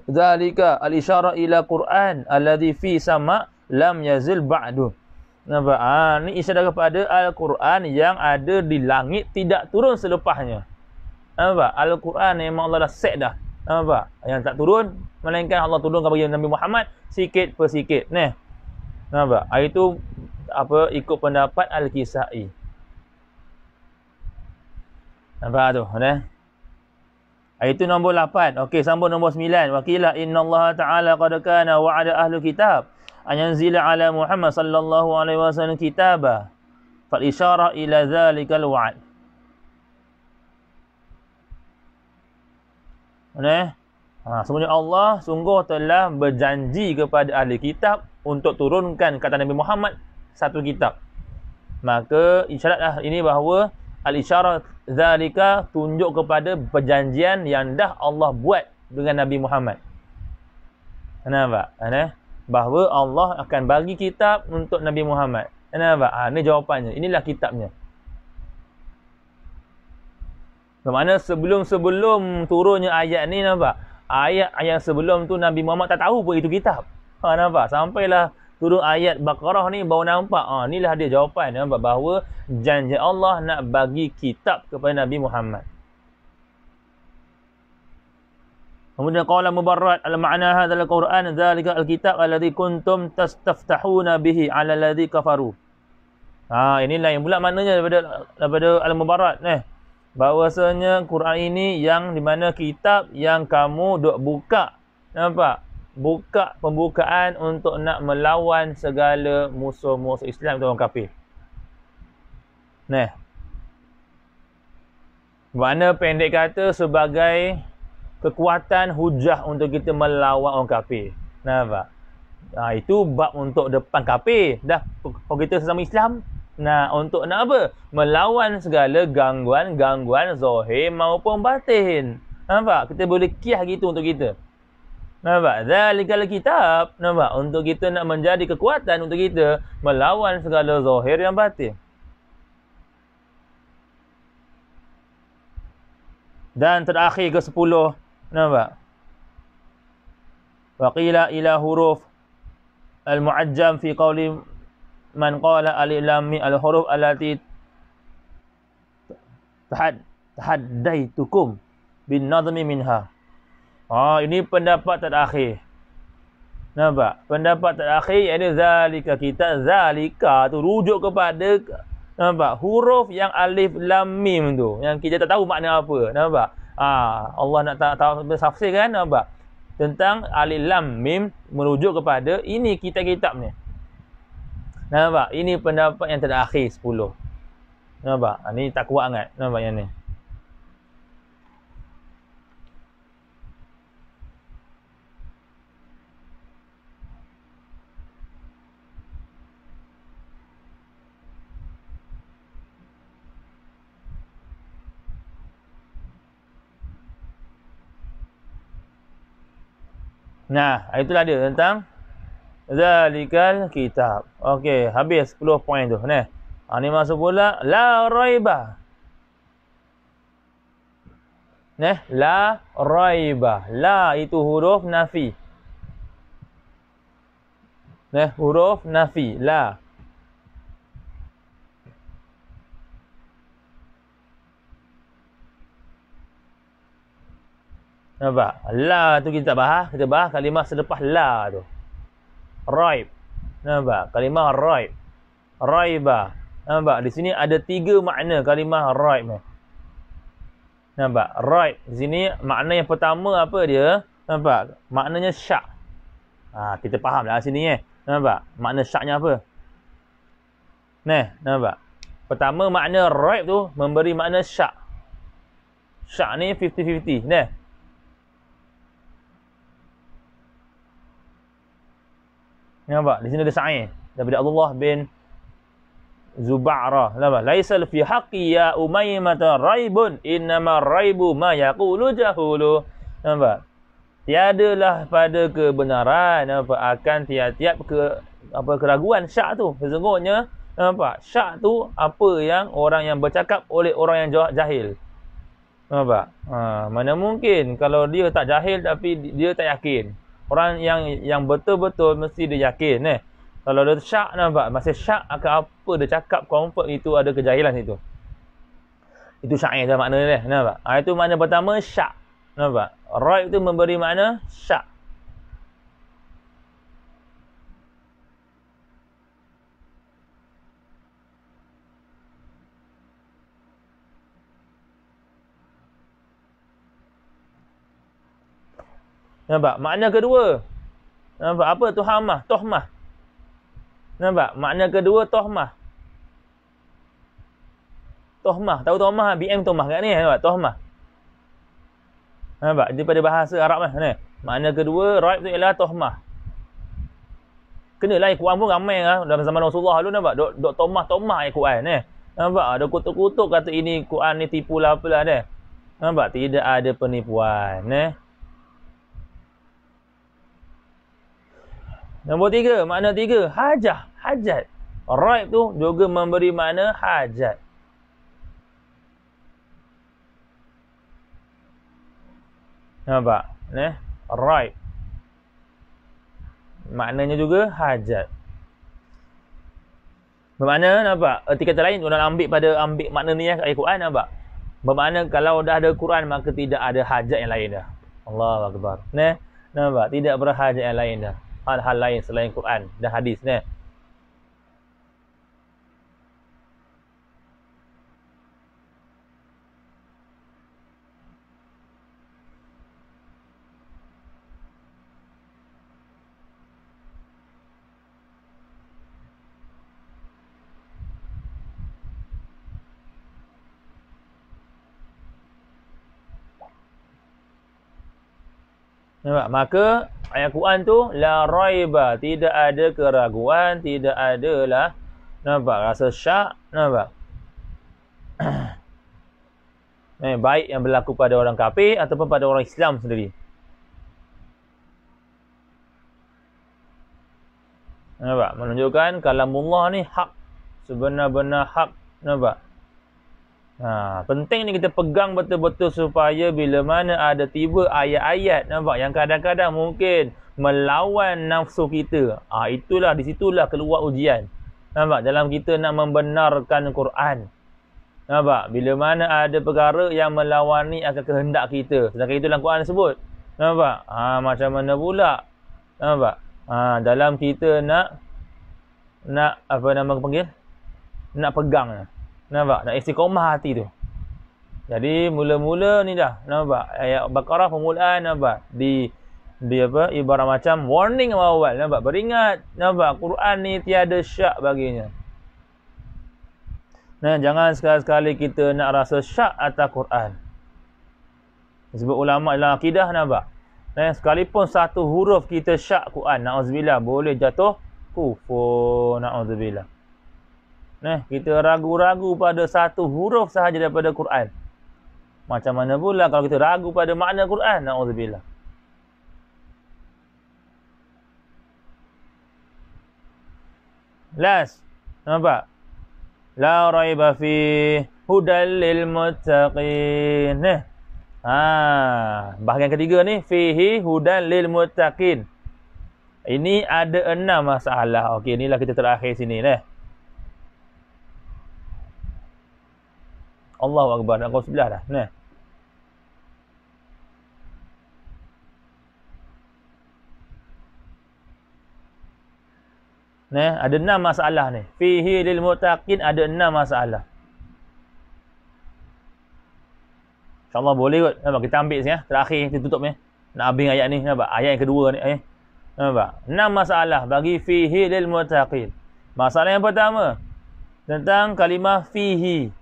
Zalika al-isyara ila Quran alladhi fi sama lam yazil ba'du. Nampak? Ah, ni isyarat kepada Al-Quran yang ada di langit tidak turun selepasnya. Nampak? Al-Quran memang Allah dah set dah. Nampak? Yang tak turun melainkan Allah turunkan bagi Nabi Muhammad sikit per sikit. Nih. Nampak? Hari tu apa ikut pendapat Al-Kisai. Nampak tu, ne? Hari tu nombor 8. Okey, sambung nombor 9. Waqila inna Allah Ta'ala qad kana wa'ada ahli kitab anzila ala Muhammad sallallahu alaihi wasallam kitaba. Fal isyarah ila zalikal wa'd. Ne? Ha, sebenarnya Allah sungguh telah berjanji kepada ahli kitab untuk turunkan kata Nabi Muhammad satu kitab. Maka isyaratlah lah ini bahawa al-isyarat zalika tunjuk kepada perjanjian yang dah Allah buat dengan Nabi Muhammad. Kenapa? Ana ha, bahawa Allah akan bagi kitab untuk Nabi Muhammad. Kenapa? Ha, ini jawapannya. Inilah kitabnya. Bermakna sebelum-sebelum turunnya ayat ni nampak? Ayat ayat sebelum tu Nabi Muhammad tak tahu pun itu kitab. Ha, nampak? Sampailah turun ayat Baqarah ni baru nampak. Ha, inilah dia jawapan. Nampak? Bahawa janji Allah nak bagi kitab kepada Nabi Muhammad. Kemudian qala mubarrat al ma'na hadzal qur'an dzalika al kitab alladhi kuntum tastaftahuna bihi ala alladhi kafaru. Ha inilah yang pula maknanya daripada daripada al mubarrat eh. Bahwasanya Quran ini yang di mana kitab yang kamu dok buka. Nampak? buka pembukaan untuk nak melawan segala musuh-musuh Islam tu orang kafir. Nah. Mana pendek kata sebagai kekuatan hujah untuk kita melawan orang kafir. Nampak? Ha, itu bab untuk depan kafir. Dah kalau kita sesama Islam Nah, untuk nak apa? Melawan segala gangguan-gangguan zahir maupun batin. Nampak? Kita boleh kiah gitu untuk kita. Nampak? Zalikal kitab. Nampak? Untuk kita nak menjadi kekuatan untuk kita melawan segala zahir yang batin. Dan terakhir ke sepuluh. Nampak? Waqila ila huruf al-mu'ajjam fi qawli man qala al-ilami al-huruf alati tahad tahaddaitukum bin nazmi minha. Oh, ini pendapat terakhir. Nampak? Pendapat terakhir yang ini zalika kita. Zalika tu rujuk kepada nampak? Huruf yang alif lam mim tu. Yang kita tak tahu makna apa. Nampak? Ah, Allah nak tahu, tahu bersafsir kan? Nampak? Tentang alif lam mim merujuk kepada ini kita kitab ni. Nampak? Ini pendapat yang terakhir 10. Nampak? Ini ah, tak kuat sangat. Nampak yang ni? Nah, ah, itulah dia tentang zalikal kitab. Okey, habis 10 poin tu. Nah. Ha, ni masuk pula la raiba. Nah, la raiba. La itu huruf nafi. Nah, huruf nafi. La. Nampak? La tu kita bahas. Kita bahas kalimah selepas la tu. Raib. Nampak? Kalimah raib. Raibah. Nampak? Di sini ada tiga makna kalimah raib ni. Nampak? Raib. Di sini makna yang pertama apa dia? Nampak? Maknanya syak. Ha, kita faham lah sini eh. Nampak? Makna syaknya apa? Ni. Nampak? Pertama makna raib tu memberi makna syak. Syak ni 50-50. Nampak? Nampak? Di sini ada sa'i. Daripada Abdullah bin Zubarah. Nampak? Laisa fi haqqi ya umaymah raibun innama raibu ma yaqulu jahulu. Nampak? Tiadalah pada kebenaran nampak akan tiap-tiap ke apa keraguan syak tu sesungguhnya nampak syak tu apa yang orang yang bercakap oleh orang yang jahil nampak ha, mana mungkin kalau dia tak jahil tapi dia tak yakin orang yang yang betul-betul mesti dia yakin eh. Kalau dia syak nampak, masih syak akan apa dia cakap comfort itu ada kejahilan situ. Itu syaknya dah makna dia, eh. nampak? Ha, itu makna pertama syak, nampak? Raib itu memberi makna syak. Nampak? Makna kedua. Nampak? Apa tu hamah? Tohmah. Nampak? Makna kedua tohmah. Tohmah. Tahu tohmah? BM tohmah kat ni. Nampak? Tohmah. Nampak? dia pada bahasa Arab lah. Ni. Makna kedua, raib tu ialah tohmah. Kenalah al pun ramai lah. Dalam zaman Rasulullah dulu nampak? Dok, dok tohmah, tohmah Al-Quran ni. Nampak? Ada kutuk-kutuk kata ini Al-Quran tipu tipulah apalah Nampak? Tidak ada penipuan. Nampak? Nombor tiga, makna tiga, hajah, hajat. Raib tu juga memberi makna hajat. Nampak? Eh? Raib. Maknanya juga hajat. Bermakna, nampak? Erti eh, kata lain, orang ambil pada ambil makna ni yang eh, ayat Quran, nampak? Bermakna kalau dah ada Quran, maka tidak ada hajat yang lain dah. Allah Akbar. Eh? Nampak? Tidak berhajat yang lain dah hal-hal lain selain Quran dan hadis ni. Nampak? Maka ayat Quran tu la raiba, tidak ada keraguan, tidak ada lah nampak rasa syak, nampak. *clears throat* eh, baik yang berlaku pada orang kafir ataupun pada orang Islam sendiri. Nampak? Menunjukkan kalamullah ni hak. Sebenar-benar hak. Nampak? Ha, penting ni kita pegang betul-betul supaya bila mana ada tiba ayat-ayat nampak yang kadang-kadang mungkin melawan nafsu kita. Ha, itulah di situlah keluar ujian. Nampak dalam kita nak membenarkan Quran. Nampak bila mana ada perkara yang melawani akan kehendak kita. Sedangkan itulah Quran sebut. Nampak? Ha, macam mana pula? Nampak? Ha, dalam kita nak nak apa nama panggil? Nak pegang. Nampak? Nak istiqomah hati tu. Jadi mula-mula ni dah. Nampak? Ayat Baqarah permulaan nampak? Di di apa? Ibarat macam warning awal-awal. Nampak? Beringat. Nampak? Quran ni tiada syak baginya. Nah, jangan sekali-sekali kita nak rasa syak atas Quran. Sebab ulama ialah akidah nampak? Nah, sekalipun satu huruf kita syak Quran. Na'udzubillah. Boleh jatuh kufur. Na'udzubillah. Nah, kita ragu-ragu pada satu huruf sahaja daripada Quran. Macam mana pula kalau kita ragu pada makna Quran? Nauzubillah. Las, Nampak? La raiba fi hudal lil muttaqin. Nah. Ha, bahagian ketiga ni fihi hudal lil muttaqin. Ini ada enam masalah. Okey, inilah kita terakhir sini lah. Eh. Allahu Akbar dan kau sebelah dah nah. Nah, ada enam masalah ni. Fihi lil mutaqin ada enam masalah. Insya-Allah boleh kot. Nampak kita ambil sini ya. Terakhir kita tutup ni. Nak habis ayat ni nampak. Ayat yang kedua ni eh. Nampak. Enam masalah bagi fihi lil mutaqin. Masalah yang pertama tentang kalimah fihi.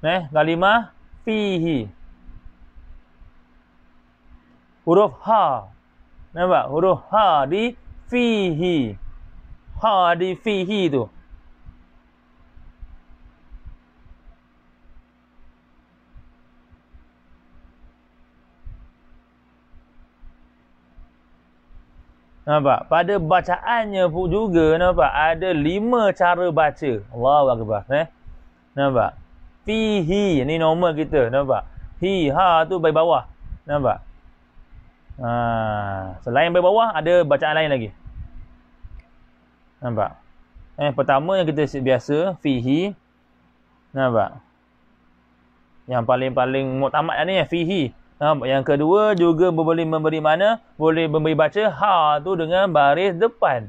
Nah, eh, kalimah fihi. Huruf ha. Nampak? Huruf ha di fihi. Ha di fihi tu. Nampak? Pada bacaannya pun juga nampak? Ada lima cara baca. Allahu Akbar. Eh? Nampak? fihi ini normal kita nampak hi ha tu bagi bawah nampak ha selain bagi bawah ada bacaan lain lagi nampak eh pertama yang kita biasa fihi nampak yang paling-paling muktamad ni ya fihi nampak yang kedua juga boleh memberi mana boleh memberi baca ha tu dengan baris depan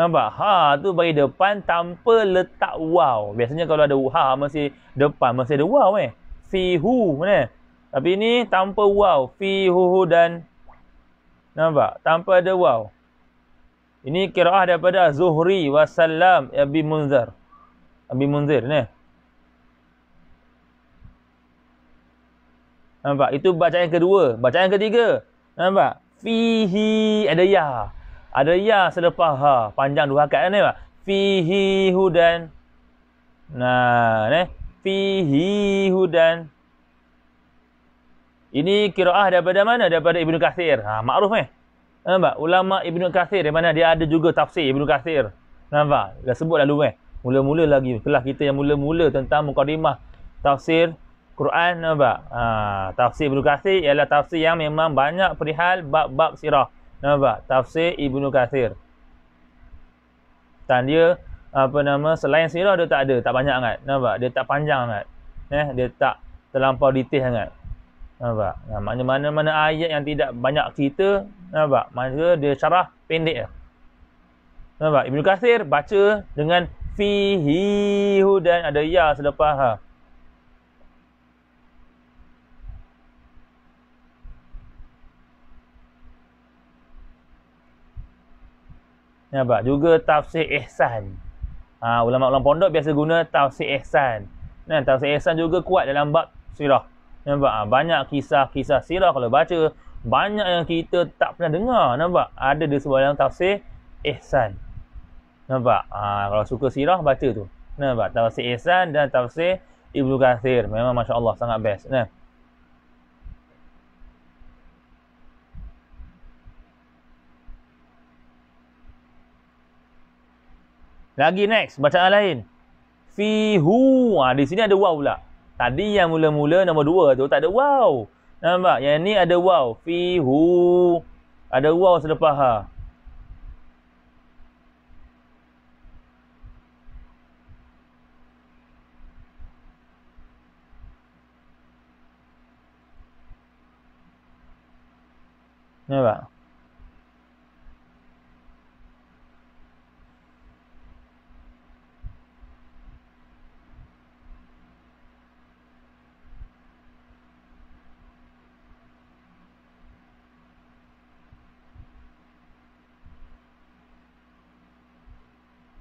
Nampak? Ha tu bagi depan tanpa letak wow. Biasanya kalau ada ha masih depan masih ada wow eh. fihu hu mana? Tapi ni tanpa wow. fihu dan nampak? Tanpa ada wow. Ini kiraah daripada Zuhri wa salam Abi Munzir. Abi Munzir ni. Nampak? Itu bacaan kedua. Bacaan ketiga. Nampak? Fihi ada ya. Ada ya selepas ha panjang dua hakat kan ni pak. Fihi hudan. Nah, ni fihi hudan. Ini kiraah daripada mana? Daripada Ibnu Katsir Ha, makruf eh. Nampak? Ulama Ibnu Katsir Di mana dia ada juga tafsir Ibnu Katsir Nampak? Dah sebut lalu eh. Mula-mula lagi. setelah kita yang mula-mula tentang mukadimah tafsir Quran. Nampak? Ha, tafsir Ibnu Katsir ialah tafsir yang memang banyak perihal bab-bab sirah. Nampak? Tafsir Ibnu Kathir. Dan dia, apa nama, selain sirah dia tak ada, tak banyak sangat. Nampak? Dia tak panjang sangat. Eh? Dia tak terlampau detail sangat. Nampak? Nah, mana-mana ayat yang tidak banyak cerita, nampak? Maka dia syarah pendek. Nampak? Ibnu Kathir baca dengan fihi hudan ada ya selepas ha. Nampak? Juga tafsir ihsan. Ha, ulama-ulama pondok biasa guna tafsir ihsan. Nah, kan? tafsir ihsan juga kuat dalam bab sirah. Nampak? Ha, banyak kisah-kisah sirah kalau baca. Banyak yang kita tak pernah dengar. Nampak? Ada di sebuah dalam tafsir ihsan. Nampak? Ha, kalau suka sirah, baca tu. Nampak? Tafsir ihsan dan tafsir Ibnu Kathir. Memang Masya Allah, sangat best. Nampak? Kan? Lagi next, bacaan lain. fihu. hu. Ha, di sini ada waw pula. Tadi yang mula-mula nombor dua tu tak ada waw. Nampak? Yang ni ada waw. fihu. Ada waw selepas ha. Nampak?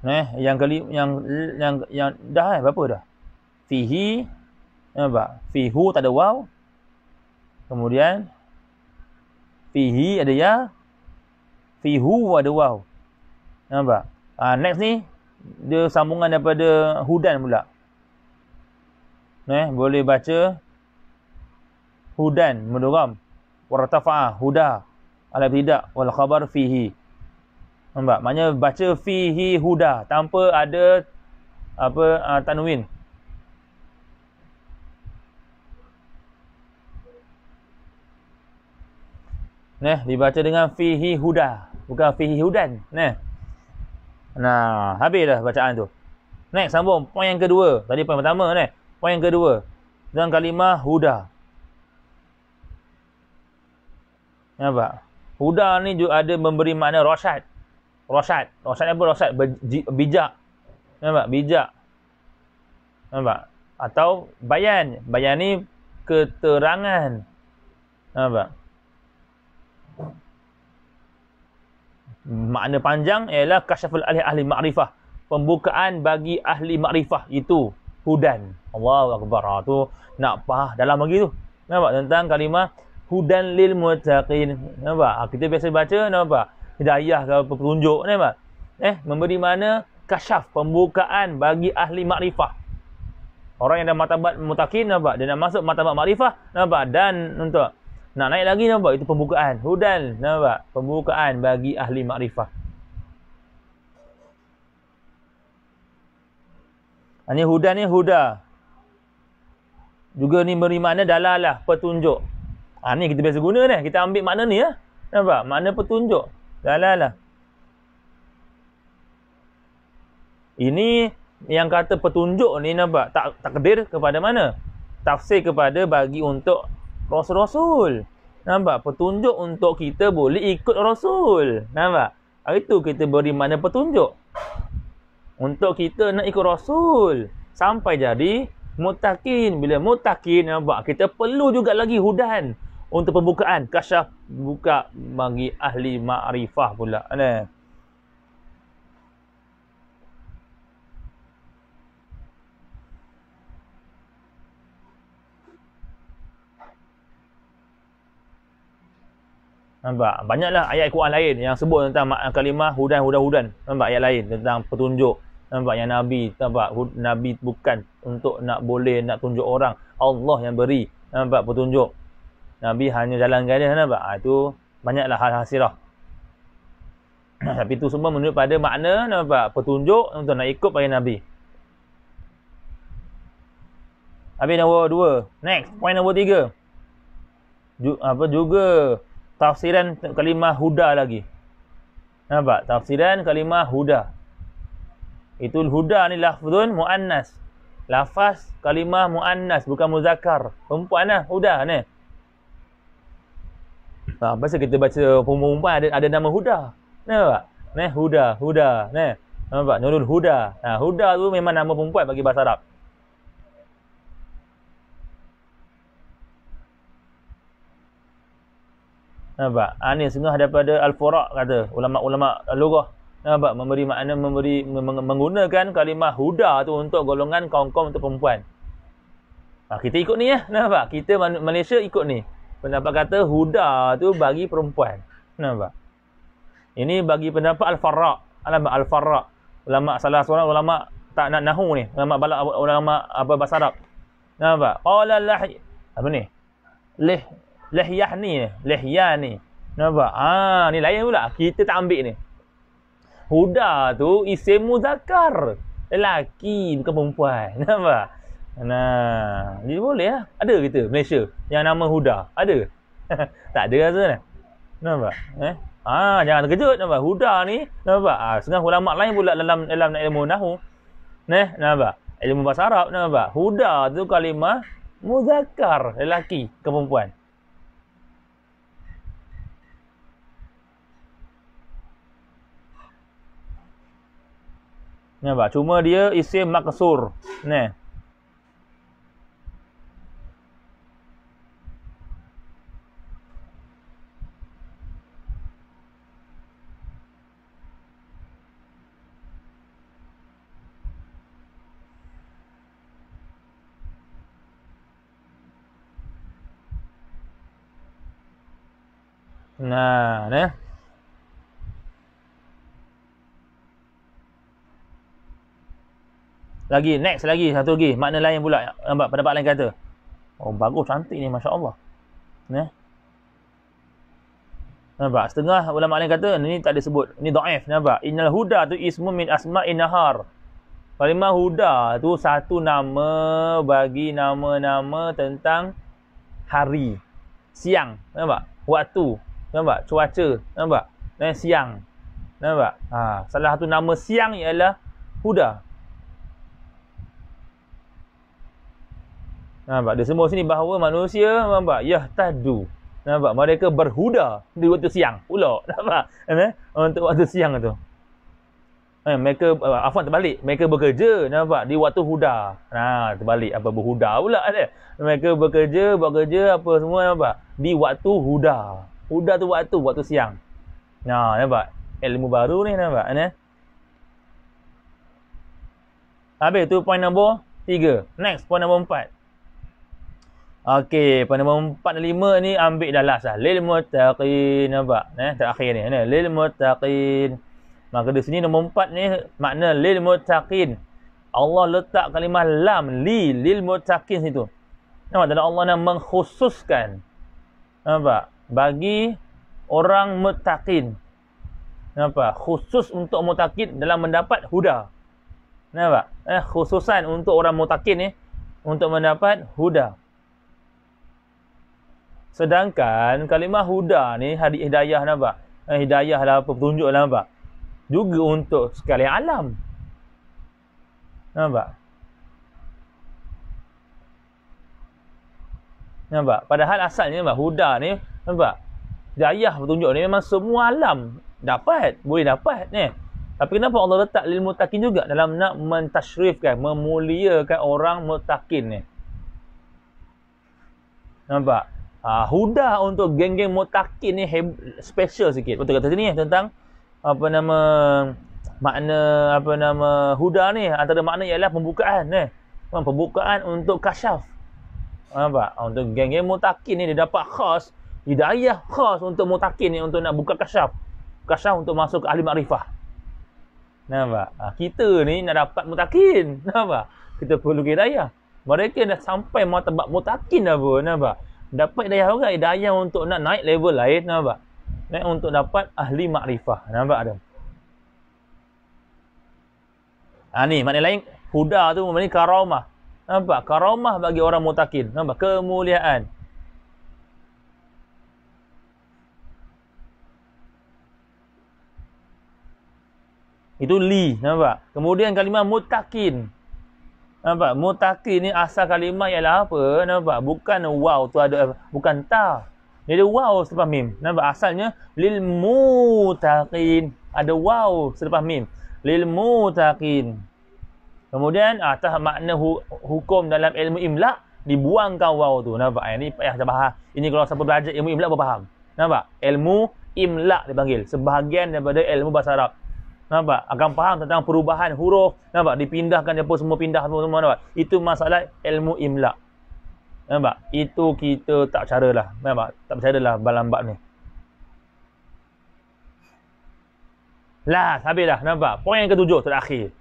eh yang kali yang yang yang dah eh berapa dah fihi apa fihu tak ada waw kemudian fihi ada ya fihu ada waw nampak ah next ni dia sambungan daripada hudan pula eh boleh baca hudan mudgham wa rtafa'a huda ala tidak wal khabar fihi Nampak? Maknanya baca fihi huda tanpa ada apa uh, tanwin. Neh, dibaca dengan fihi huda, bukan fihi hudan, neh. Nah, habis dah bacaan tu. Neh, sambung poin yang kedua. Tadi poin pertama neh. Poin yang kedua. Dengan kalimah huda. Nampak? Huda ni juga ada memberi makna rosyad. Rosat. Rosat apa? Rosat bijak. Nampak? Bijak. Nampak? Atau bayan. Bayan ni keterangan. Nampak? Makna panjang ialah kasyaful alih ahli makrifah. Pembukaan bagi ahli makrifah itu hudan. Allah akbar. Ha, tu nak pah dalam lagi tu. Nampak tentang kalimah hudan lil muttaqin. Nampak? Ha, kita biasa baca nampak? hidayah ke apa petunjuk ni mah. Eh, memberi mana kasyaf pembukaan bagi ahli makrifah. Orang yang dah matabat mutakin nampak, dia dah masuk matabat makrifah nampak dan untuk nak naik lagi nampak itu pembukaan hudan nampak pembukaan bagi ahli makrifah. Ini ha, huda ni huda. Juga ni beri makna dalalah petunjuk. Ha, ni kita biasa guna ni. Kita ambil makna ni ya. Nampak? Makna petunjuk dalalah ini yang kata petunjuk ni nampak tak takdir kepada mana tafsir kepada bagi untuk rasul-rasul nampak petunjuk untuk kita boleh ikut rasul nampak hari tu kita beri mana petunjuk untuk kita nak ikut rasul sampai jadi mutakin bila mutakin nampak kita perlu juga lagi hudan untuk pembukaan kasyaf buka bagi ahli makrifah pula ana Nampak? Banyaklah ayat Quran lain yang sebut tentang kalimah hudan hudan hudan. Nampak ayat lain tentang petunjuk. Nampak yang Nabi, nampak Nabi bukan untuk nak boleh nak tunjuk orang. Allah yang beri nampak petunjuk. Nabi hanya jalan gaya dia nampak. Ha, itu banyaklah hal hasirah. *clears throat* Tapi itu semua menunjuk pada makna nampak petunjuk untuk nak ikut pada Nabi. Habis nombor dua. Next. Point nombor tiga. apa juga tafsiran kalimah huda lagi. Nampak? Tafsiran kalimah huda. Itu huda ni lafzun mu'annas. Lafaz kalimah mu'annas. Bukan muzakar. Perempuan lah. Huda ni. Ha, masa kita baca perempuan-perempuan ada, ada nama Huda. Nampak? Ne, Huda, Huda. Ne, nampak? Nurul Huda. Ha, Huda tu memang nama perempuan bagi bahasa Arab. Nampak? Ha, ah, ini sengah daripada Al-Furaq kata. Ulama-ulama Al-Lurah. Nampak? Memberi makna, memberi, menggunakan kalimah Huda tu untuk golongan kaum-kaum untuk perempuan. Ha, kita ikut ni ya. Nampak? Kita Malaysia ikut ni pendapat kata Huda tu bagi perempuan. Nampak? Ini bagi pendapat Al-Farraq. Alamak Al-Farraq. Ulama salah seorang ulama tak nak nahu ni. Ulama balak ulama apa bahasa Arab. Nampak? Qala lah apa ni? Leh lehyah ni, lehyah ni. Nampak? Ah, ni lain pula. Kita tak ambil ni. Huda tu isim muzakkar. Lelaki bukan perempuan. *laughs* Nampak? Nah, dia boleh lah. Ada kita Malaysia yang nama Huda. Ada. *laughs* tak ada rasa ni. Nampak? Eh? Ah, jangan terkejut nampak. Huda ni nampak. Ah, ha, sengah ulama lain pula dalam dalam ilmu nahwu. Neh, nampak. Ilmu bahasa Arab nampak. Huda tu kalimah muzakkar lelaki ke perempuan. Nampak? Cuma dia isim maksur. Neh. Nah, né? Ya. Lagi, next lagi, satu lagi. Makna lain pula, nampak pendapat lain kata. Oh, bagus, cantik ni, Masya Allah. Ne? Ya. Nampak, setengah ulama lain kata, ni tak ada sebut. Ni da'if, nampak. Innal huda tu ismu min asma inahar. Kalimah huda tu satu nama bagi nama-nama tentang hari. Siang, nampak? Waktu, Nampak? Cuaca. Nampak? Eh, siang. Nampak? Ha, salah satu nama siang ialah Huda. Nampak? Dia semua sini bahawa manusia, nampak? Yah tadu. Nampak? Mereka berhuda di waktu siang. Ulok. *laughs* Nampak? Eh, untuk waktu siang tu. Eh, mereka, uh, eh, Afan terbalik. Mereka bekerja, nampak? Di waktu huda. Nah, ha, terbalik. Apa berhuda pula? Eh? Mereka bekerja, bekerja apa semua, nampak? Di waktu huda. Huda tu waktu waktu siang. Nah, nampak. Ilmu baru ni nampak, ya. Habis tu point nombor 3. Next point nombor 4. Okey, point nombor 4 dan 5 ni ambil dah last lah. Lil muttaqin nampak, ya, eh? terakhir ni, ya. Eh? Lil muttaqin. Maka di sini nombor 4 ni makna lil muttaqin. Allah letak kalimah lam li lil muttaqin situ. Nampak dan Allah nak mengkhususkan. Nampak? bagi orang mutakin. Kenapa? Khusus untuk mutakin dalam mendapat huda. Kenapa? Eh, khususan untuk orang mutakin ni eh, untuk mendapat huda. Sedangkan kalimah huda ni hadi hidayah nampak. Eh, hidayah lah apa petunjuk lah nampak. Juga untuk sekali alam. Nampak? Nampak? Padahal asalnya nampak? huda ni Nampak? Dayah petunjuk ni memang semua alam dapat, boleh dapat ni. Tapi kenapa Allah letak lil mutakin juga dalam nak mentashrifkan, memuliakan orang mutakin ni? Eh. Nampak? Ha, huda untuk geng-geng mutakin ni heb- special sikit. Betul kata sini tentang apa nama makna apa nama huda ni antara makna ialah pembukaan ni. Pembukaan untuk kasyaf. Nampak? Untuk geng-geng mutakin ni dia dapat khas hidayah khas untuk mutakin yang untuk nak buka kasyaf kasyaf untuk masuk ke ahli makrifah nampak ha, kita ni nak dapat mutakin *laughs* nampak kita perlu hidayah mereka dah sampai matabat mutakin dah pun nampak dapat hidayah orang hidayah untuk nak naik level lain nampak naik untuk dapat ahli makrifah nampak ada ah, ha, ni makna lain huda tu maknanya karamah nampak karamah bagi orang mutakin nampak kemuliaan Itu li, nampak? Kemudian kalimah mutakin. Nampak? Mutakin ni asal kalimah ialah apa? Nampak? Bukan waw tu ada, bukan ta. Dia ada waw selepas mim. Nampak? Asalnya, lil mutakin. Ada waw selepas mim. Lil mutakin. Kemudian, atas makna hu hukum dalam ilmu imlak, dibuangkan waw tu. Nampak? Ini payah saya bahas. Ini kalau siapa belajar ilmu imlak, berfaham. Nampak? Ilmu imlak dipanggil. Sebahagian daripada ilmu bahasa Arab nampak akan faham tentang perubahan huruf nampak dipindahkan pun semua pindah semua, semua nampak itu masalah ilmu imla nampak itu kita tak cara lah. nampak tak caralah balambat ni lah habis dah nampak poin yang ketujuh terakhir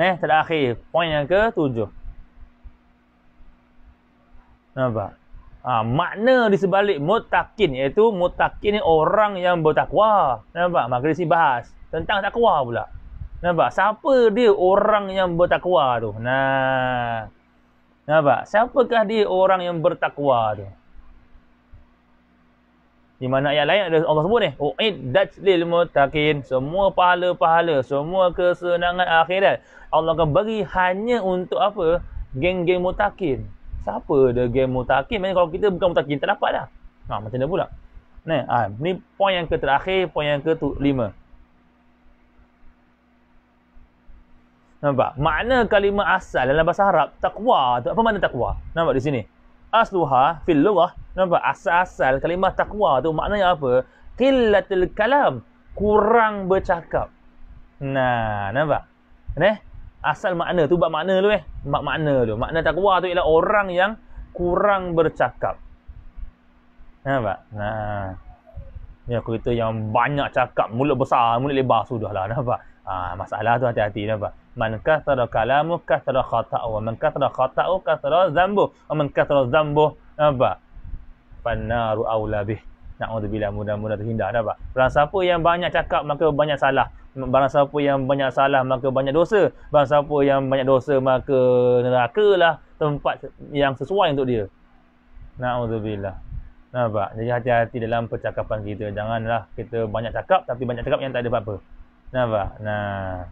eh terakhir poin yang ketujuh nampak ha, makna di sebalik mutakin iaitu mutakin ni orang yang bertakwa nampak maghrib si bahas tentang takwa pula. Nampak? Siapa dia orang yang bertakwa tu? Nah. Nampak? Siapakah dia orang yang bertakwa tu? Di mana ayat lain ada Allah sebut ni. Uiddat lil mutaqin. Semua pahala-pahala, semua kesenangan akhirat. Allah akan bagi hanya untuk apa? Geng-geng mutaqin. Siapa ada geng mutaqin? Maksudnya kalau kita bukan mutaqin, tak dapat dah. Ha, macam mana pula? Ni, ha, ni poin yang ke terakhir, poin yang ke lima. Nampak? Makna kalimah asal dalam bahasa Arab, takwa. Apa makna takwa? Nampak di sini? Asluha fil lughah. Nampak? Asal-asal kalimah takwa tu maknanya apa? Qillatul kalam. Kurang bercakap. Nah, nampak? Neh? Asal makna tu bab makna tu eh. Bab makna tu. Makna takwa tu ialah orang yang kurang bercakap. Nampak? Nah. ya kita yang banyak cakap, mulut besar, mulut lebar sudahlah. Nampak? Ha, masalah tu hati-hati dia pak. Man kathara kalamu kathara khata'u wa man kathara khata'u kathara zambu wa oh, man kathara zambu apa? Fannaru awla bih. mudah-mudah terhindar nampak. pak. Barang siapa yang banyak cakap maka banyak salah. Barang siapa yang banyak salah maka banyak dosa. Barang siapa yang banyak dosa maka nerakalah tempat yang sesuai untuk dia. Na'udzubillah. Nampak? Jadi hati-hati dalam percakapan kita. Janganlah kita banyak cakap tapi banyak cakap yang tak ada apa-apa. Nampak? Nah.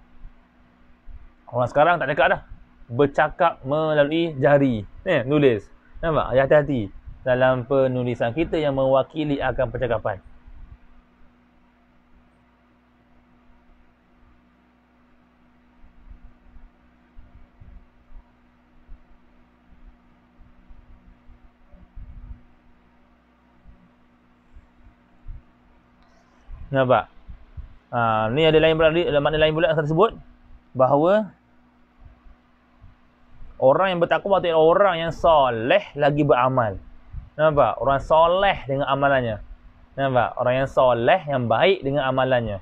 Orang sekarang tak cakap dah. Bercakap melalui jari. Ni, eh, nulis. Nampak? Hati-hati. Dalam penulisan kita yang mewakili akan percakapan. Nampak? Ha, ni ada lain ada makna lain pula yang tersebut bahawa orang yang bertakwa atau orang yang soleh lagi beramal. Nampak? Orang soleh dengan amalannya. Nampak? Orang yang soleh yang baik dengan amalannya.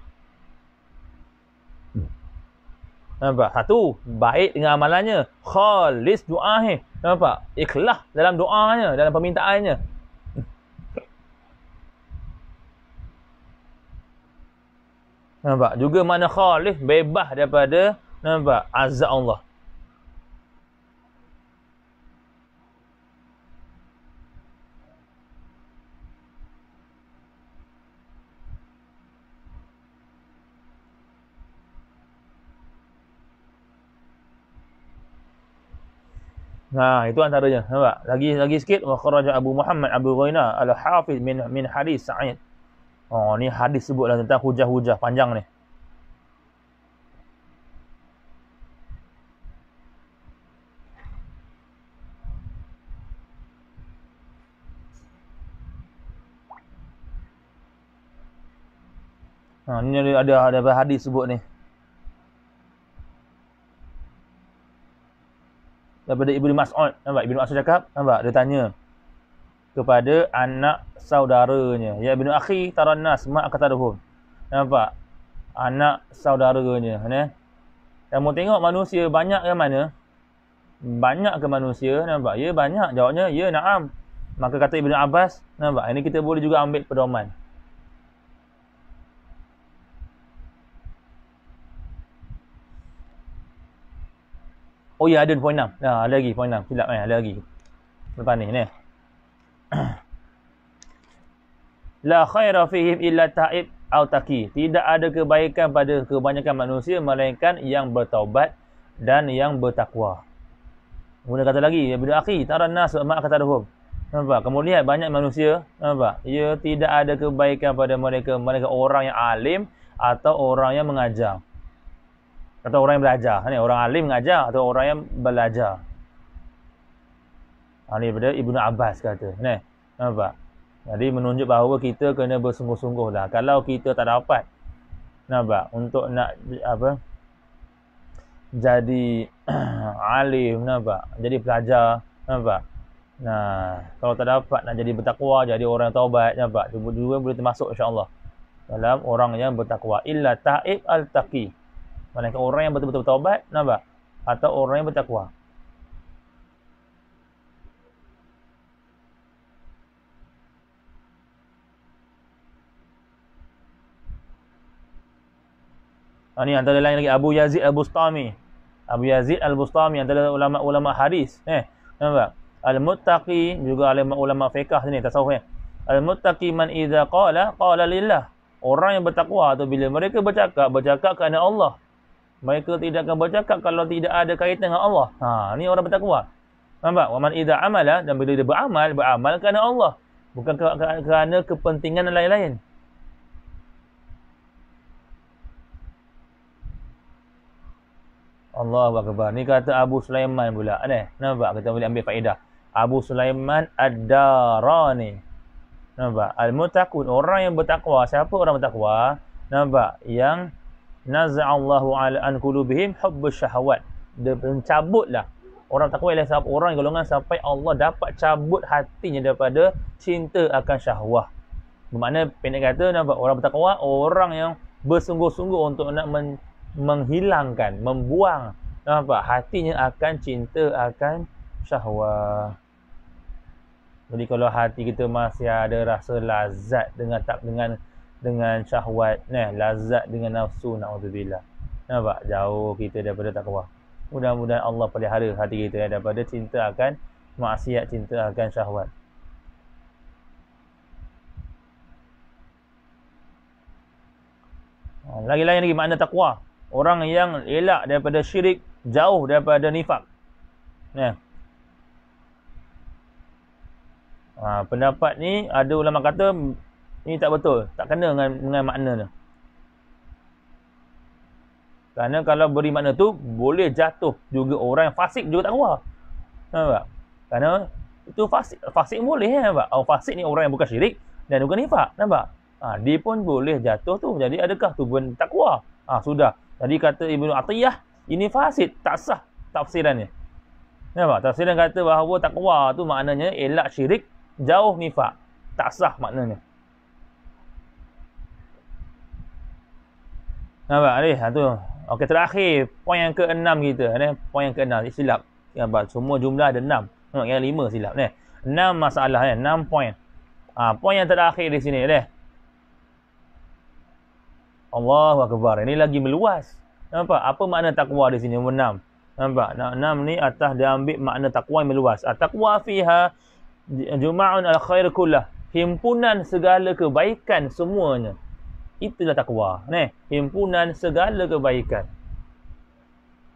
Nampak? Satu, baik dengan amalannya. Khalis doa Nampak? Ikhlas dalam doanya, dalam permintaannya. Nampak? Juga mana khalif bebas daripada nampak? azza Allah. Nah, itu antaranya. Nampak? Lagi lagi sikit wa kharaja Abu Muhammad Abu Ghaina al-Hafiz min min hadis Sa'id Oh, ni hadis sebutlah tentang hujah-hujah panjang ni. Ha, ni ada ada, ada hadis sebut ni. Daripada Ibnu Mas'ud, nampak Ibnu Mas'ud cakap, nampak dia tanya, kepada anak saudaranya ya ibnu akhi taranas ma qataduhum nampak anak saudaranya yang mau tengok manusia banyak ke mana banyak ke manusia nampak ya banyak jawabnya ya naam maka kata ibnu abbas nampak ini kita boleh juga ambil pedoman Oh ya ada poin 6. Nah, ada lagi poin 6. Silap eh, ada lagi. Lepas ni ni. *clears throat* La khaira fihim illa ta'ib autaki. Tidak ada kebaikan pada kebanyakan manusia melainkan yang bertaubat dan yang bertakwa. Mula kata lagi, ya bidu akhi, taran nas wa kata ruhum. Nampak? Kamu lihat banyak manusia, nampak? Ya, tidak ada kebaikan pada mereka, mereka orang yang alim atau orang yang mengajar. Atau orang yang belajar. Ini orang alim mengajar atau orang yang belajar. Ha, daripada Ibnu Abbas kata. Ne? Nampak? Jadi menunjuk bahawa kita kena bersungguh-sungguh lah. Kalau kita tak dapat nampak untuk nak apa jadi *clears throat* alim nampak jadi pelajar nampak nah kalau tak dapat nak jadi bertakwa jadi orang yang taubat nampak dua dua boleh termasuk insyaallah dalam orang yang bertakwa illa taib al taqi maknanya orang yang betul-betul bertaubat nampak atau orang yang bertakwa Ha, ni antara lain lagi Abu Yazid Al-Bustami. Abu Yazid Al-Bustami antara ulama-ulama hadis, eh. Nampak? Al-Muttaqi juga ulama ulama fiqh sini tasawuf eh. Al-Muttaqi man idza qala qala lillah. Orang yang bertakwa tu bila mereka bercakap, bercakap kerana Allah. Mereka tidak akan bercakap kalau tidak ada kaitan dengan Allah. Ha, ni orang bertakwa. Nampak? Wa man idza amala dan bila dia beramal, beramal kerana Allah. Bukan kerana kepentingan lain-lain. Allah Akbar. Ni kata Abu Sulaiman pula. Ni, nampak? Kita boleh ambil faedah. Abu Sulaiman Ad-Darani. Nampak? Al-Mutakun. Orang yang bertakwa. Siapa orang bertakwa? Nampak? Yang naza'allahu ala'an kulubihim hubbus syahwat. Dia lah Orang takwa ialah sahabat orang yang golongan sampai Allah dapat cabut hatinya daripada cinta akan syahwah. Bermakna pendek kata nampak orang bertakwa orang yang bersungguh-sungguh untuk nak men- menghilangkan membuang apa hatinya akan cinta akan syahwah jadi kalau hati kita masih ada rasa lazat dengan tak dengan dengan syahwat nah eh, lazat dengan nafsu bila, nampak jauh kita daripada takwa mudah-mudahan Allah pelihara hati kita ya, daripada cinta akan maksiat cinta akan syahwat lagi lagi lagi makna takwa orang yang elak daripada syirik jauh daripada nifak Nah, ya. ha, pendapat ni ada ulama kata ini tak betul tak kena dengan, dengan makna tu kerana kalau beri makna tu boleh jatuh juga orang yang fasik juga tak keluar nampak kerana itu fasik fasik boleh ya nampak orang fasik ni orang yang bukan syirik dan bukan nifak nampak ha, dia pun boleh jatuh tu jadi adakah tu pun tak keluar ha, sudah Tadi kata Ibnu Atiyah ini fasid, tak sah tafsirannya. Kenapa? Tafsiran kata bahawa takwa tu maknanya elak syirik, jauh nifak. Tak sah maknanya. Nampak? Ali, satu. Ha Okey, terakhir poin yang keenam kita, ni poin yang keenam silap. Yang semua jumlah ada enam. Yang lima silap ni. Enam masalah ni, enam poin. Ah, ha, poin yang terakhir di sini ni. Allahu Akbar. Ini lagi meluas. Nampak? Apa makna takwa di sini? Nombor enam. Nampak? Nak enam ni atas dia ambil makna takwa yang meluas. Takwa fiha juma'un al-khair kullah. Himpunan segala kebaikan semuanya. Itulah takwa. Ne? Himpunan segala kebaikan.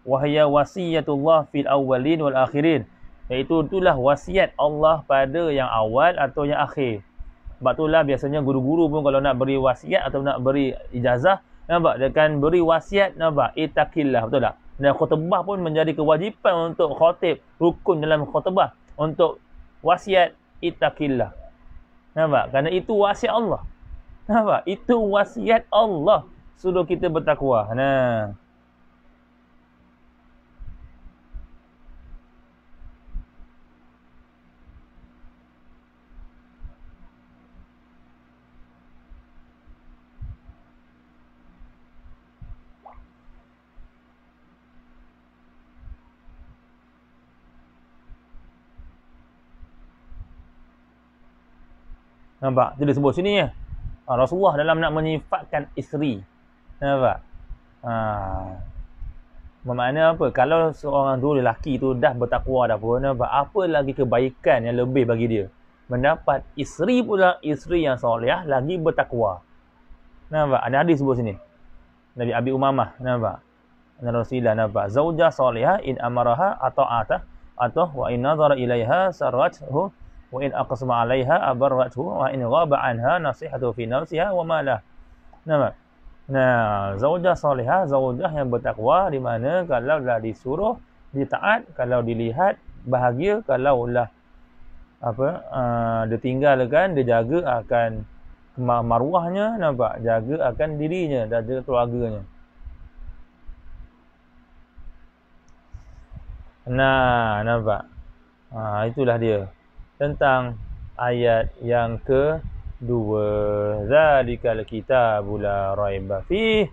Wahya wasiyatullah fil awalin wal akhirin. Iaitu itulah wasiat Allah pada yang awal atau yang akhir. Sebab itulah biasanya guru-guru pun kalau nak beri wasiat atau nak beri ijazah, nampak dia akan beri wasiat nampak itakillah betul tak? Dan khutbah pun menjadi kewajipan untuk khatib rukun dalam khutbah untuk wasiat itakillah. Nampak? Karena itu wasiat Allah. Nampak? Itu wasiat Allah suruh kita bertakwa. Nah. Nampak? Dia sebut sini ya. Ha, Rasulullah dalam nak menyifatkan isteri. Nampak? Ha. Bermakna apa? Kalau seorang tu lelaki tu dah bertakwa dah pun, nampak? apa lagi kebaikan yang lebih bagi dia? Mendapat isteri pula isteri yang soleh ah, lagi bertakwa. Nampak? Ada hadis sebut sini. Nabi Abi Umamah, nampak? Nabi Rasulullah nampak zauja soleha in amaraha atau atah atau wa in nazara ilaiha saratuhu wa in aqsama 'alayha abarathu wa in ghaba 'anha nasihatu fi nafsiha wa malah. Nama. Nah, zaujah salihah, zaujah yang bertakwa di mana kalau dah disuruh ditaat, kalau dilihat bahagia, kalau lah apa uh, ah, ditinggal kan dijaga akan maruahnya nampak jaga akan dirinya dan juga keluarganya nah nampak ha, itulah dia tentang ayat yang ke dua zalikal kitabula raiba fi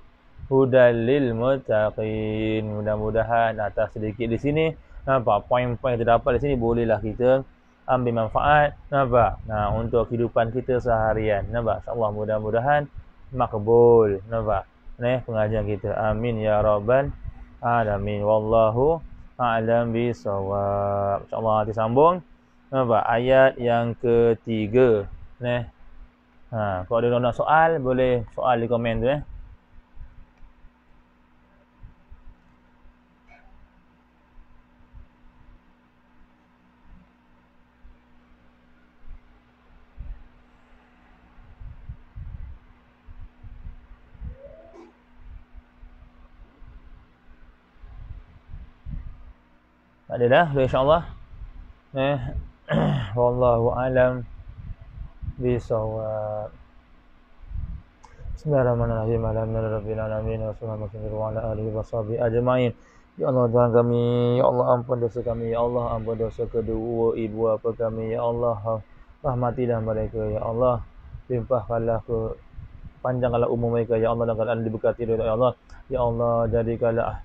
hudallil muttaqin mudah-mudahan atas sedikit di sini apa poin-poin yang terdapat di sini bolehlah kita ambil manfaat apa nah untuk kehidupan kita seharian Napa? insyaallah mudah-mudahan makbul Napa? nah eh, pengajian kita amin ya rabbal alamin wallahu a'lam bisawab insyaallah kita sambung Nampak? Ayat yang ketiga. Ne? Ha, kalau ada orang soal, boleh soal di komen tu. Eh? Tak ada dah, insyaAllah. Eh, *clears throat* wallahu alam bisawab Bismillahirrahmanirrahim. Alhamdulillahirabbil alamin wassalatu wassalamu ala alihi ajmain. Ya Allah jangan kami, ya Allah ampun dosa kami, ya Allah ampun dosa kedua ibu apa kami, ya Allah rahmatilah mereka, ya Allah limpahkanlah ke panjangkanlah umur mereka, ya Allah dan kalian diberkati oleh ya Allah. Ya Allah jadikanlah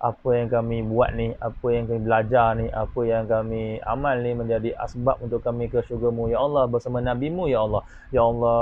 apa yang kami buat ni, apa yang kami belajar ni, apa yang kami amal ni menjadi asbab untuk kami ke syurga-Mu ya Allah bersama Nabi-Mu ya Allah. Ya Allah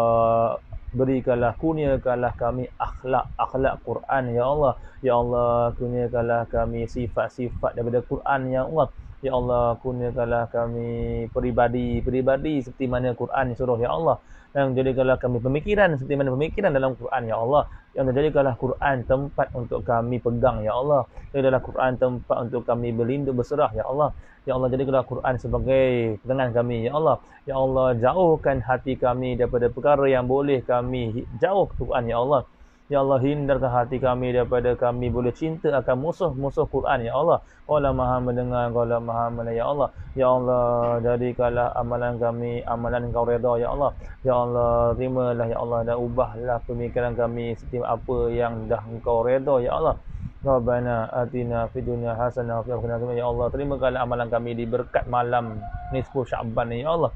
berikanlah kurniakanlah kami akhlak akhlak Quran ya Allah. Ya Allah kurniakanlah kami sifat-sifat daripada Quran yang Allah Ya Allah kurniakanlah kami peribadi-peribadi seperti mana Quran yang suruh ya Allah dan jadikanlah kami pemikiran seperti mana pemikiran dalam Quran ya Allah yang jadikanlah Quran tempat untuk kami pegang ya Allah yang jadikanlah Quran tempat untuk kami berlindung berserah ya Allah ya Allah jadikanlah Quran sebagai tenang kami ya Allah ya Allah jauhkan hati kami daripada perkara yang boleh kami jauh Quran ya Allah Ya Allah hindarkan hati kami daripada kami boleh cinta akan musuh-musuh Quran ya Allah. Allah Maha mendengar, Allah Maha melihat ya Allah. Ya Allah, jadikanlah amalan kami amalan Engkau redha ya Allah. Ya Allah, terimalah ya Allah dan ubahlah pemikiran kami setiap apa yang dah Engkau redha ya Allah. Rabbana atina fid dunya hasanah wa fil akhirati hasanah ya Allah. Terimakanlah amalan kami di berkat malam nisfu Syaban ya Allah.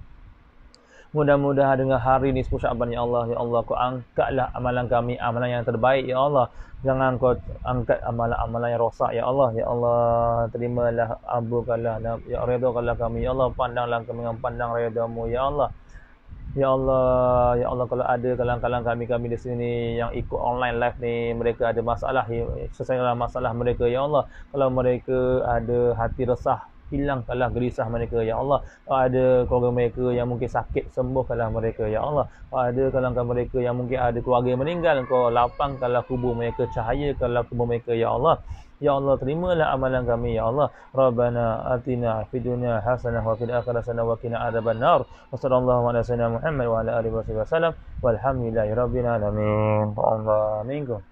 Mudah-mudahan dengan hari ini 10 Syaban ya Allah, ya Allah kau angkatlah amalan kami, amalan yang terbaik ya Allah. Jangan kau angkat amalan-amalan yang rosak ya Allah. Ya Allah, terimalah, abu abulkanlah, ya redakanlah kami ya Allah. Pandanglah kami dengan pandang redamu ya Allah. Ya Allah, ya Allah kalau ada kalang-kalang kami kami di sini yang ikut online live ni mereka ada masalah, ya, selesailah masalah mereka ya Allah. Kalau mereka ada hati resah, hilangkanlah gelisah mereka ya Allah kalau ada keluarga mereka yang mungkin sakit sembuhkanlah mereka ya Allah kalau ada kalangan mereka yang mungkin ada keluarga yang meninggal kau lapangkanlah kubur mereka cahaya, cahayakanlah kubur mereka ya Allah Ya Allah terimalah amalan kami ya Allah. Rabbana atina fid dunya hasanah wa fil akhirati hasanah wa qina adzabannar. Wassallallahu ala sayyidina Muhammad wa ala alihi wasallam. Walhamdulillahirabbil alamin. Amin. Amin.